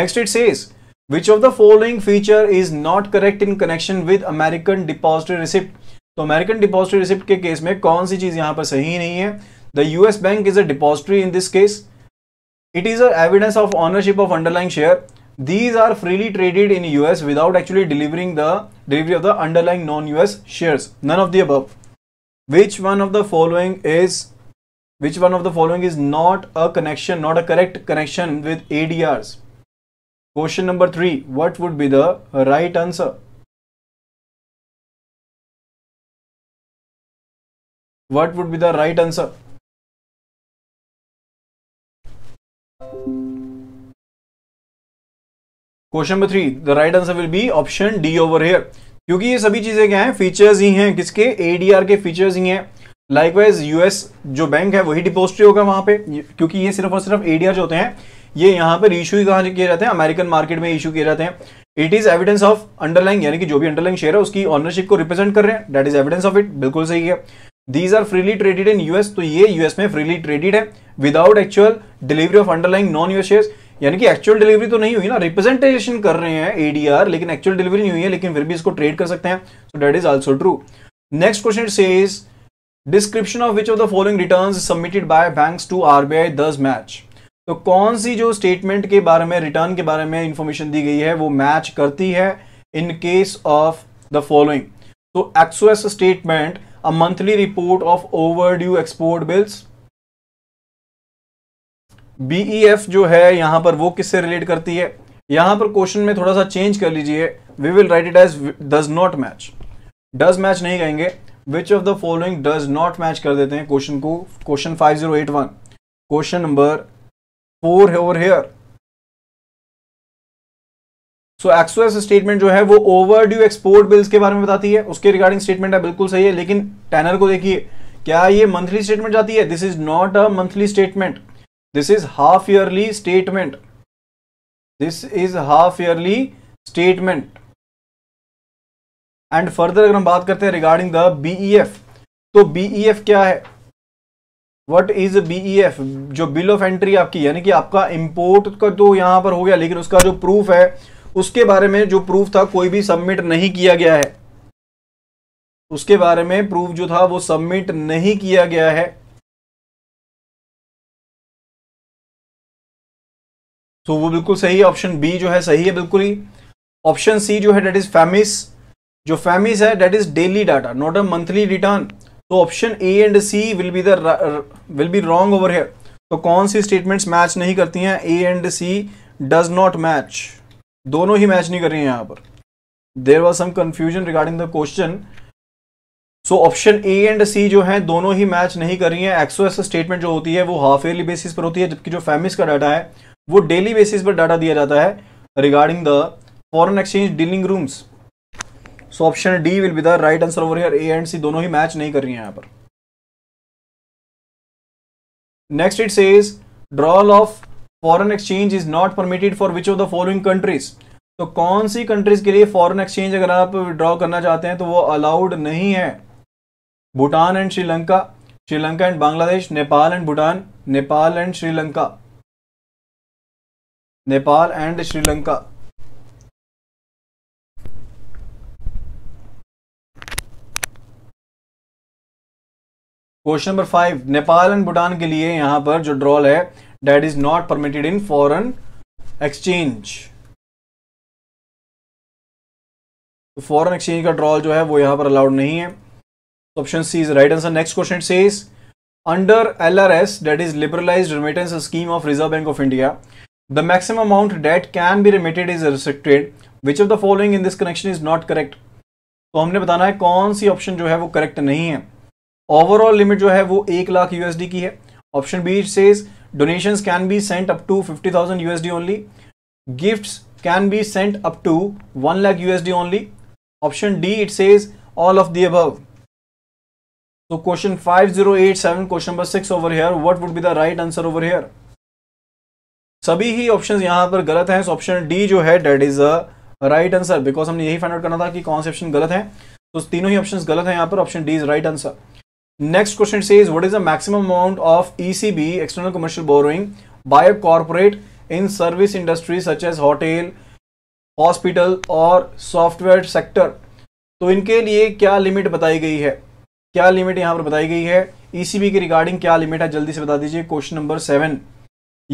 next it says which of the following feature is not correct in connection with American depository receipt तो American depository receipt के case में कौन सी चीज यहां पर सही नहीं है the US bank is a depository in this case it is a of ownership of underlying share these are freely traded in US without actually delivering the delivery of the underlying non US share none of the above which one of the following is Which one of the following is not a connection, not a correct connection with ADRs? Question number three. What would be the right answer? what would be the right answer question number three the right answer will be option D over here क्योंकि ये सभी चीजें क्या हैं features ही हैं किसके ADR के features ही हैं लाइकवाइज यूएस जो बैंक है वही डिपोजिटरी होगा वहां पे क्योंकि ये सिर्फ और सिर्फ एडीआर जो होते हैं ये यहाँ पर इशू ही कहा किए जाते हैं अमेरिकन मार्केट में इशू किए जाते हैं it is evidence of underlying यानी कि जो भी अंडरलाइंग शेयर है उसकी ऑनरशिप को रिप्रेजेंट कर रहे हैं that is evidence of it बिल्कुल सही है these are freely traded in US तो ये यूएस में फ्रीली ट्रेडेड है without actual delivery of underlying non US share यानी कि एक्चुअल डिलीवरी तो नहीं हुई ना रिप्रेजेंटेशन कर रहे हैं एडीआर लेकिन एक्चुअल डिलीवरी नहीं हुई है लेकिन फिर भी इसको ट्रेड कर सकते हैं so that is also true next question says description of which of the following return submitted by bank to RBI does match तो कौन सी जो स्टेटमेंट के बारे में रिटर्न के बारे में इंफॉर्मेशन दी गई है वो मैच करती है in case of the following तो XOS statement a monthly report of overdue export bills BEF जो है यहां पर वो किससे रिलेट करती है यहां पर क्वेश्चन में थोड़ा सा चेंज कर लीजिए we will write it as does not match does match नहीं कहेंगे which of the following does not match कर देते हैं क्वेश्चन को question 5081 question number four over here so XOS statement जो है वो ओवर ड्यू एक्सपोर्ट बिल्स के बारे में बताती है उसके रिगार्डिंग स्टेटमेंट है बिल्कुल सही है लेकिन टैनर को देखिए क्या ये मंथली स्टेटमेंट जाती है this is not a monthly statement this is half yearly statement this is half yearly statement and further अगर हम बात करते हैं रिगार्डिंग द बीईएफ तो बीईएफ e क्या है वट इज बीईएफ जो बिल ऑफ एंट्री आपकी यानी कि आपका इंपोर्ट का तो यहां पर हो गया लेकिन उसका जो प्रूफ है उसके बारे में जो प्रूफ था कोई भी सबमिट नहीं किया गया है उसके बारे में प्रूफ जो था वो सबमिट नहीं किया गया है तो वो बिल्कुल सही ऑप्शन बी जो है सही है बिल्कुल ही ऑप्शन सी जो है डेट इज फैमिस जो फैमिस है that is daily data not a monthly return तो option A and C will be the will be wrong over है तो कौन सी स्टेटमेंट्स मैच नहीं करती हैं A and C does not match दोनों ही मैच नहीं कर रही है यहां पर there was some confusion regarding the question so option A and C जो है दोनों ही मैच नहीं कर रही है एक्सो एक्सो स्टेटमेंट जो होती है वो हाफ ईयरली बेसिस पर होती है जबकि जो फेमिस का डाटा है वो डेली बेसिस पर डाटा दिया जाता है regarding the foreign exchange dealing rooms so option D will be the right answer over here A and C दोनों ही मैच नहीं कर रही है यहां पर next it says drawal of foreign exchange is not permitted for which of the following countries तो कौन सी कंट्रीज के लिए फॉरन एक्सचेंज अगर आप विड्रॉ करना चाहते हैं तो वो अलाउड नहीं है Bhutan and Sri Lanka Sri Lanka and Bangladesh Nepal and Bhutan Nepal and Sri Lanka Nepal and Sri Lanka question number five Nepal and Bhutan के लिए यहां पर जो ड्रॉल है that is not permitted in foreign exchange फॉरन तो एक्सचेंज का ड्रॉल जो है वो यहाँ पर अलाउड नहीं है option C is right answer next question says under L R S that is liberalise remittance scheme of Reserve bank of India the maximum amount that can be remitted is restricted which of the following in this connection is not correct तो हमने बताना है कौन C option जो है वो correct नहीं है ओवरऑल लिमिट जो है वो एक लाख यूएसडी की है option B says donations can be sent up to 50000 usd only gifts can be sent up to 1 lakh usd only option d it says all of the above so question 5087 question number 6 over here what would be the right answer over here सभी ही options यहां पर गलत हैं option D जो है that is a right answer because हमने यही find out करना था कि कौन से ऑप्शन गलत हैं तो तीनों ही ऑप्शंस गलत हैं यहाँ पर option D is right answer Next question says, is is the maximum amount of ECB, external commercial borrowing, by a corporate in service industry such as hotel hospital और सॉफ्टवेयर सेक्टर तो इनके लिए क्या limit बताई गई है क्या limit यहाँ पर बताई गई है ईसीबी e के रिगार्डिंग क्या लिमिट है जल्दी से बता दीजिए question number seven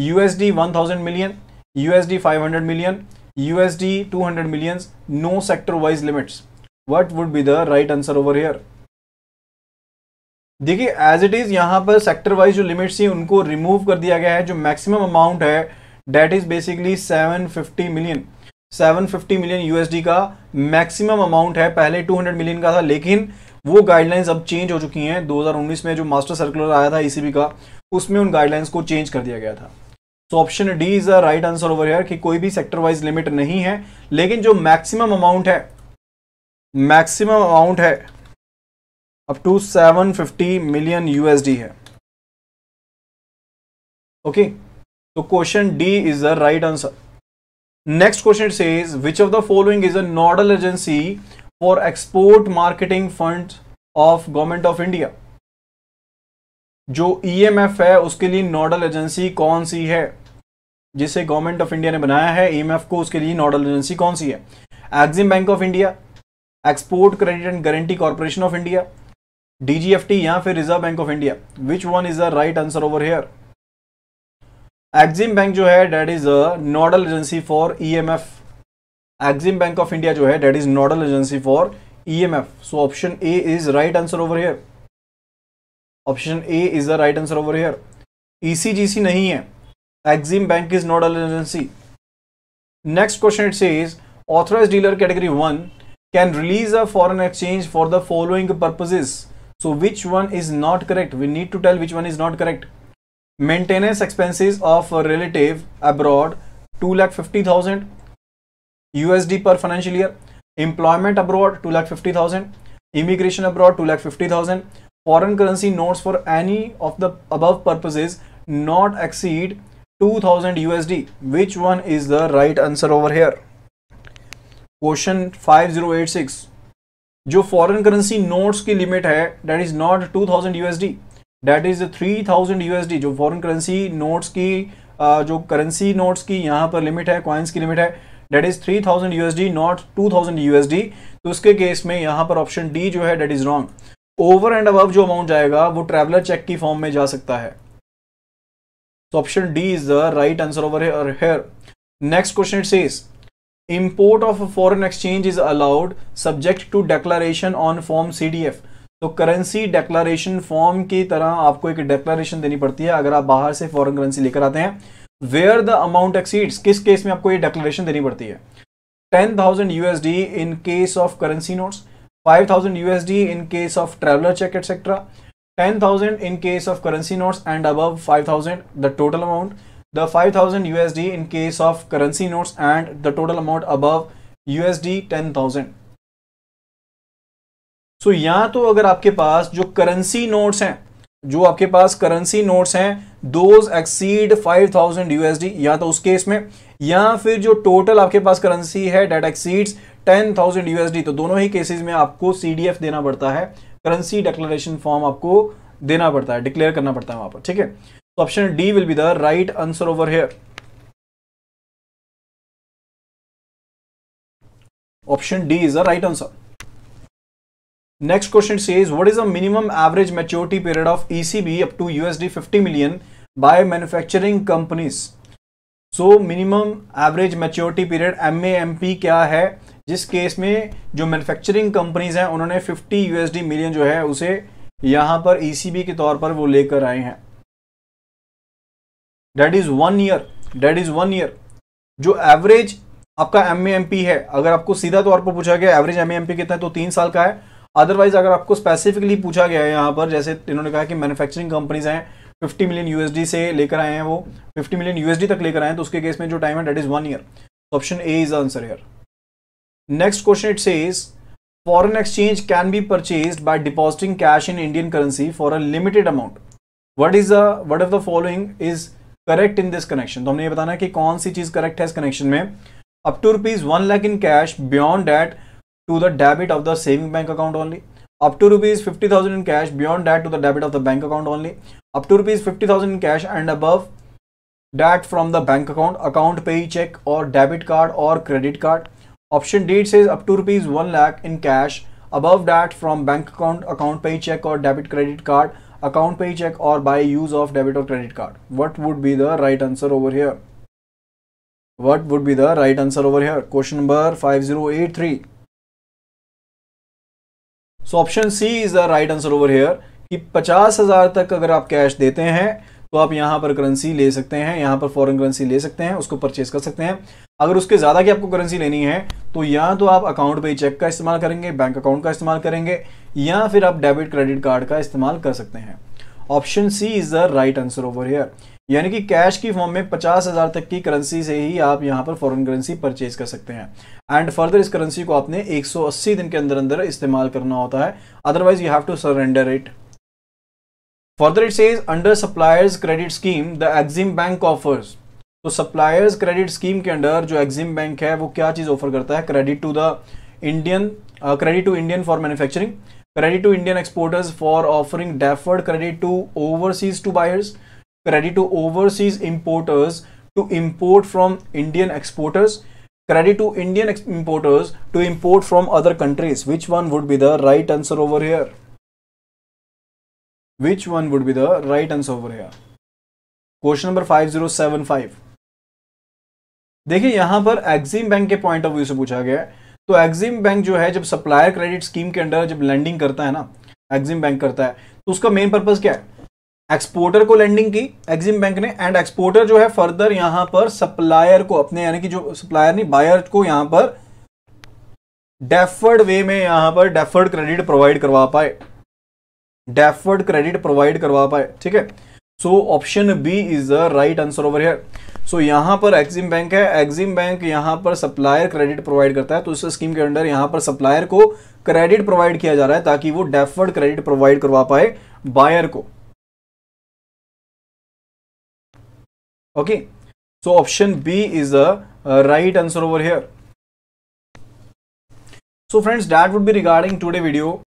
USD one thousand million USD five hundred million USD two hundred millions no sector wise limits what would be the right answer over here देखिए as it is यहाँ पर sector wise जो limits थी उनको remove कर दिया गया है जो मैक्सिमम अमाउंट है that is basically 750 million 750 million USD का मैक्सिमम अमाउंट है पहले 200 मिलियन का था लेकिन वो गाइडलाइंस अब चेंज हो चुकी हैं 2019 में जो मास्टर सर्कुलर आया था ईसीबी e का उसमें उन गाइडलाइंस को चेंज कर दिया गया था so option D is the right answer over here कि कोई भी सेक्टर वाइज लिमिट नहीं है लेकिन जो मैक्सिमम अमाउंट है मैक्सिमम अमाउंट है अप टू 750 मिलियन यूएसडी है ओके तो question D is the right answer next question says which of the following is a nodal agency for export marketing fund of government of India जो EMF e है उसके लिए nodal agency कौन सी है जिसे गवर्नमेंट ऑफ इंडिया ने बनाया है ईएमएफ e को उसके लिए नोडल एजेंसी कौन सी है EXIM bank of India export credit and guarantee corporation of India DGFT या फिर Reserve bank of India which one is the right answer over here EXIM bank जो है that is a nodal agency for EMF EXIM bank of India जो है that is nodal agency for EMF so option A is right answer over here option A is the right answer over here ECGC नहीं है EXIM bank is nodal agency next question it says authorise dealer category one can release a foreign exchange for the following purposes So which one is not correct? We need to tell which one is not correct. Maintenance expenses of a relative abroad 2,50,000 USD per financial year. Employment abroad 2,50,000. Immigration abroad 2,50,000. Foreign currency notes for any of the above purposes not exceed 2000 USD. Which one is the right answer over here? Question 5086. जो foreign currency notes की limit है that is not two thousand USD that is three thousand USD जो foreign currency notes की जो currency notes की यहाँ पर limit है क्वाइंस की लिमिट है that is three thousand USD not two thousand USD तो उसके केस में यहाँ पर ऑप्शन डी जो है that is wrong over and above जो अमाउंट जाएगा वो ट्रेवलर चेक की फॉर्म में जा सकता है option D is the right answer over here next question it says of foreign exchange is allowed subject to declaration on form C D F तो currency declaration form की तरह आपको एक डेक्लरेशन देनी पड़ती है अगर आप बाहर से फॉरन करेंसी लेकर आते हैं वेयर द अमाउंट एक्सीड्स किस केस में आपको ये डेक्लरेशन देनी पड़ती है ten thousand USD in case of currency notes five thousand USD in case of traveller cheque etcetera ten thousand in case of currency notes and above five thousand the total amount five the 5000 USD in case of currency notes and the total amount above ten thousand so यहां तो अगर आपके पास जो currency notes हैं जो आपके पास currency notes हैं दोज एक्सीड 5000 यूएसडी या तो उस केस में या फिर जो टोटल आपके पास करेंसी है डेट एक्सीड एक्सीड्स 10,000 यूएसडी तो दोनों ही केसेज में आपको सी डी एफ देना पड़ता है करेंसी डिक्लेरेशन फॉर्म आपको देना पड़ता है डिक्लेयर करना पड़ता है वहां पर ठीक है option D will be the right answer over here. Option D is the right answer. Next question says, what is the minimum average maturity period of ECB up to USD 50 million by manufacturing companies? So minimum average maturity period M M P क्या है जिस case में जो manufacturing companies हैं उन्होंने 50 USD million जो है उसे यहाँ पर ईसीबी के तौर पर वो लेकर आए हैं that is one year that is one year जो एवरेज आपका एम एम पी है अगर आपको सीधा तौर पर पूछा गया एवरेज एम एम पी कितना है तो तीन साल का है अदरवाइज अगर आपको स्पेसिफिकली पूछा गया है यहाँ पर जैसे इन्होंने कहा कि मैन्युफैक्चरिंग कंपनीज हैं 50 मिलियन यूएसडी से लेकर आए हैं वो 50 मिलियन यूएसडी तक लेकर आए हैं तो उसके केस में जो टाइम है that is one year option A is answer year next question it says foreign exchange can be purchase by depositing cash in Indian currency for a limited amount what is the what of the following is correct in this connection तो हमने ये बताना कि कौन सी चीज correct है इस कनेक्शन में up to rupees one lakh in cash beyond that to the debit of the saving bank account only up to rupees fifty thousand in cash beyond that to the debit of the bank account only up to rupees fifty thousand in cash and above that from the bank account account payee cheque और debit card और credit card option डीट से up to rupees one lakh in cash above that from bank account account payee cheque और debit credit card account pay check or by use of debit or credit card. What would be the right answer over here? What would be the right answer over here? Question number 5083. So option C is the right answer over here कि पचास हज़ार तक अगर आप cash देते हैं तो आप यहाँ पर करेंसी ले सकते हैं यहाँ पर फॉरेन करेंसी ले सकते हैं उसको परचेज कर सकते हैं अगर उसके ज़्यादा की आपको करेंसी लेनी है तो या तो आप अकाउंट पे चेक का इस्तेमाल करेंगे बैंक अकाउंट का इस्तेमाल करेंगे या फिर आप डेबिट क्रेडिट कार्ड का इस्तेमाल कर सकते हैं option C is the right answer over here यानी कि कैश की फॉर्म में पचास हज़ार तक की करेंसी से ही आप यहां पर फॉरेन करेंसी परचेज कर सकते हैं एंड फर्दर इस करेंसी को आपने 180 दिन के अंदर अंदर इस्तेमाल करना होता है otherwise you have to surrender it further it says under suppliers credit scheme the EXIM bank offers तो सप्लायर्स क्रेडिट स्कीम के अंडर जो एग्जिम बैंक है वो क्या चीज़ ऑफर करता है credit to the Indian credit to Indian for manufacturing credit to Indian exporters for offering deferred credit to overseas to buyers credit to overseas importers to import from Indian exporters credit to Indian importers to import from other countries which one would be the right answer over here which one would be the right answer over here question number five zero seven five देखिए यहां पर EXIM bank के point of view से पूछा गया है तो Exim bank जो है जब सप्लायर क्रेडिट स्कीम के अंडर जब लैंडिंग करता है ना एक्सिम बैंक करता है तो उसका मेन पर्पज क्या है एक्सपोर्टर को लैंडिंग की एक्सिम बैंक ने एंड एक्सपोर्टर जो है फर्दर यहां पर सप्लायर को अपने यानी कि जो सप्लायर नहीं बायर को यहां पर डेफर्ड वे में यहां पर डेफर्ड क्रेडिट प्रोवाइड करवा पाए डेफर्ड क्रेडिट प्रोवाइड करवा पाए ठीक है so option B is the right answer over here so so, यहाँ पर एक्जिम बैंक है एक्जिम बैंक यहाँ पर सप्लायर क्रेडिट प्रोवाइड करता है तो इस स्कीम के अंडर यहाँ पर सप्लायर को क्रेडिट प्रोवाइड किया जा रहा है ताकि वो डेफर्ड क्रेडिट प्रोवाइड करवा पाए बायर को okay so option B is a right answer over here so friends that would be regarding today video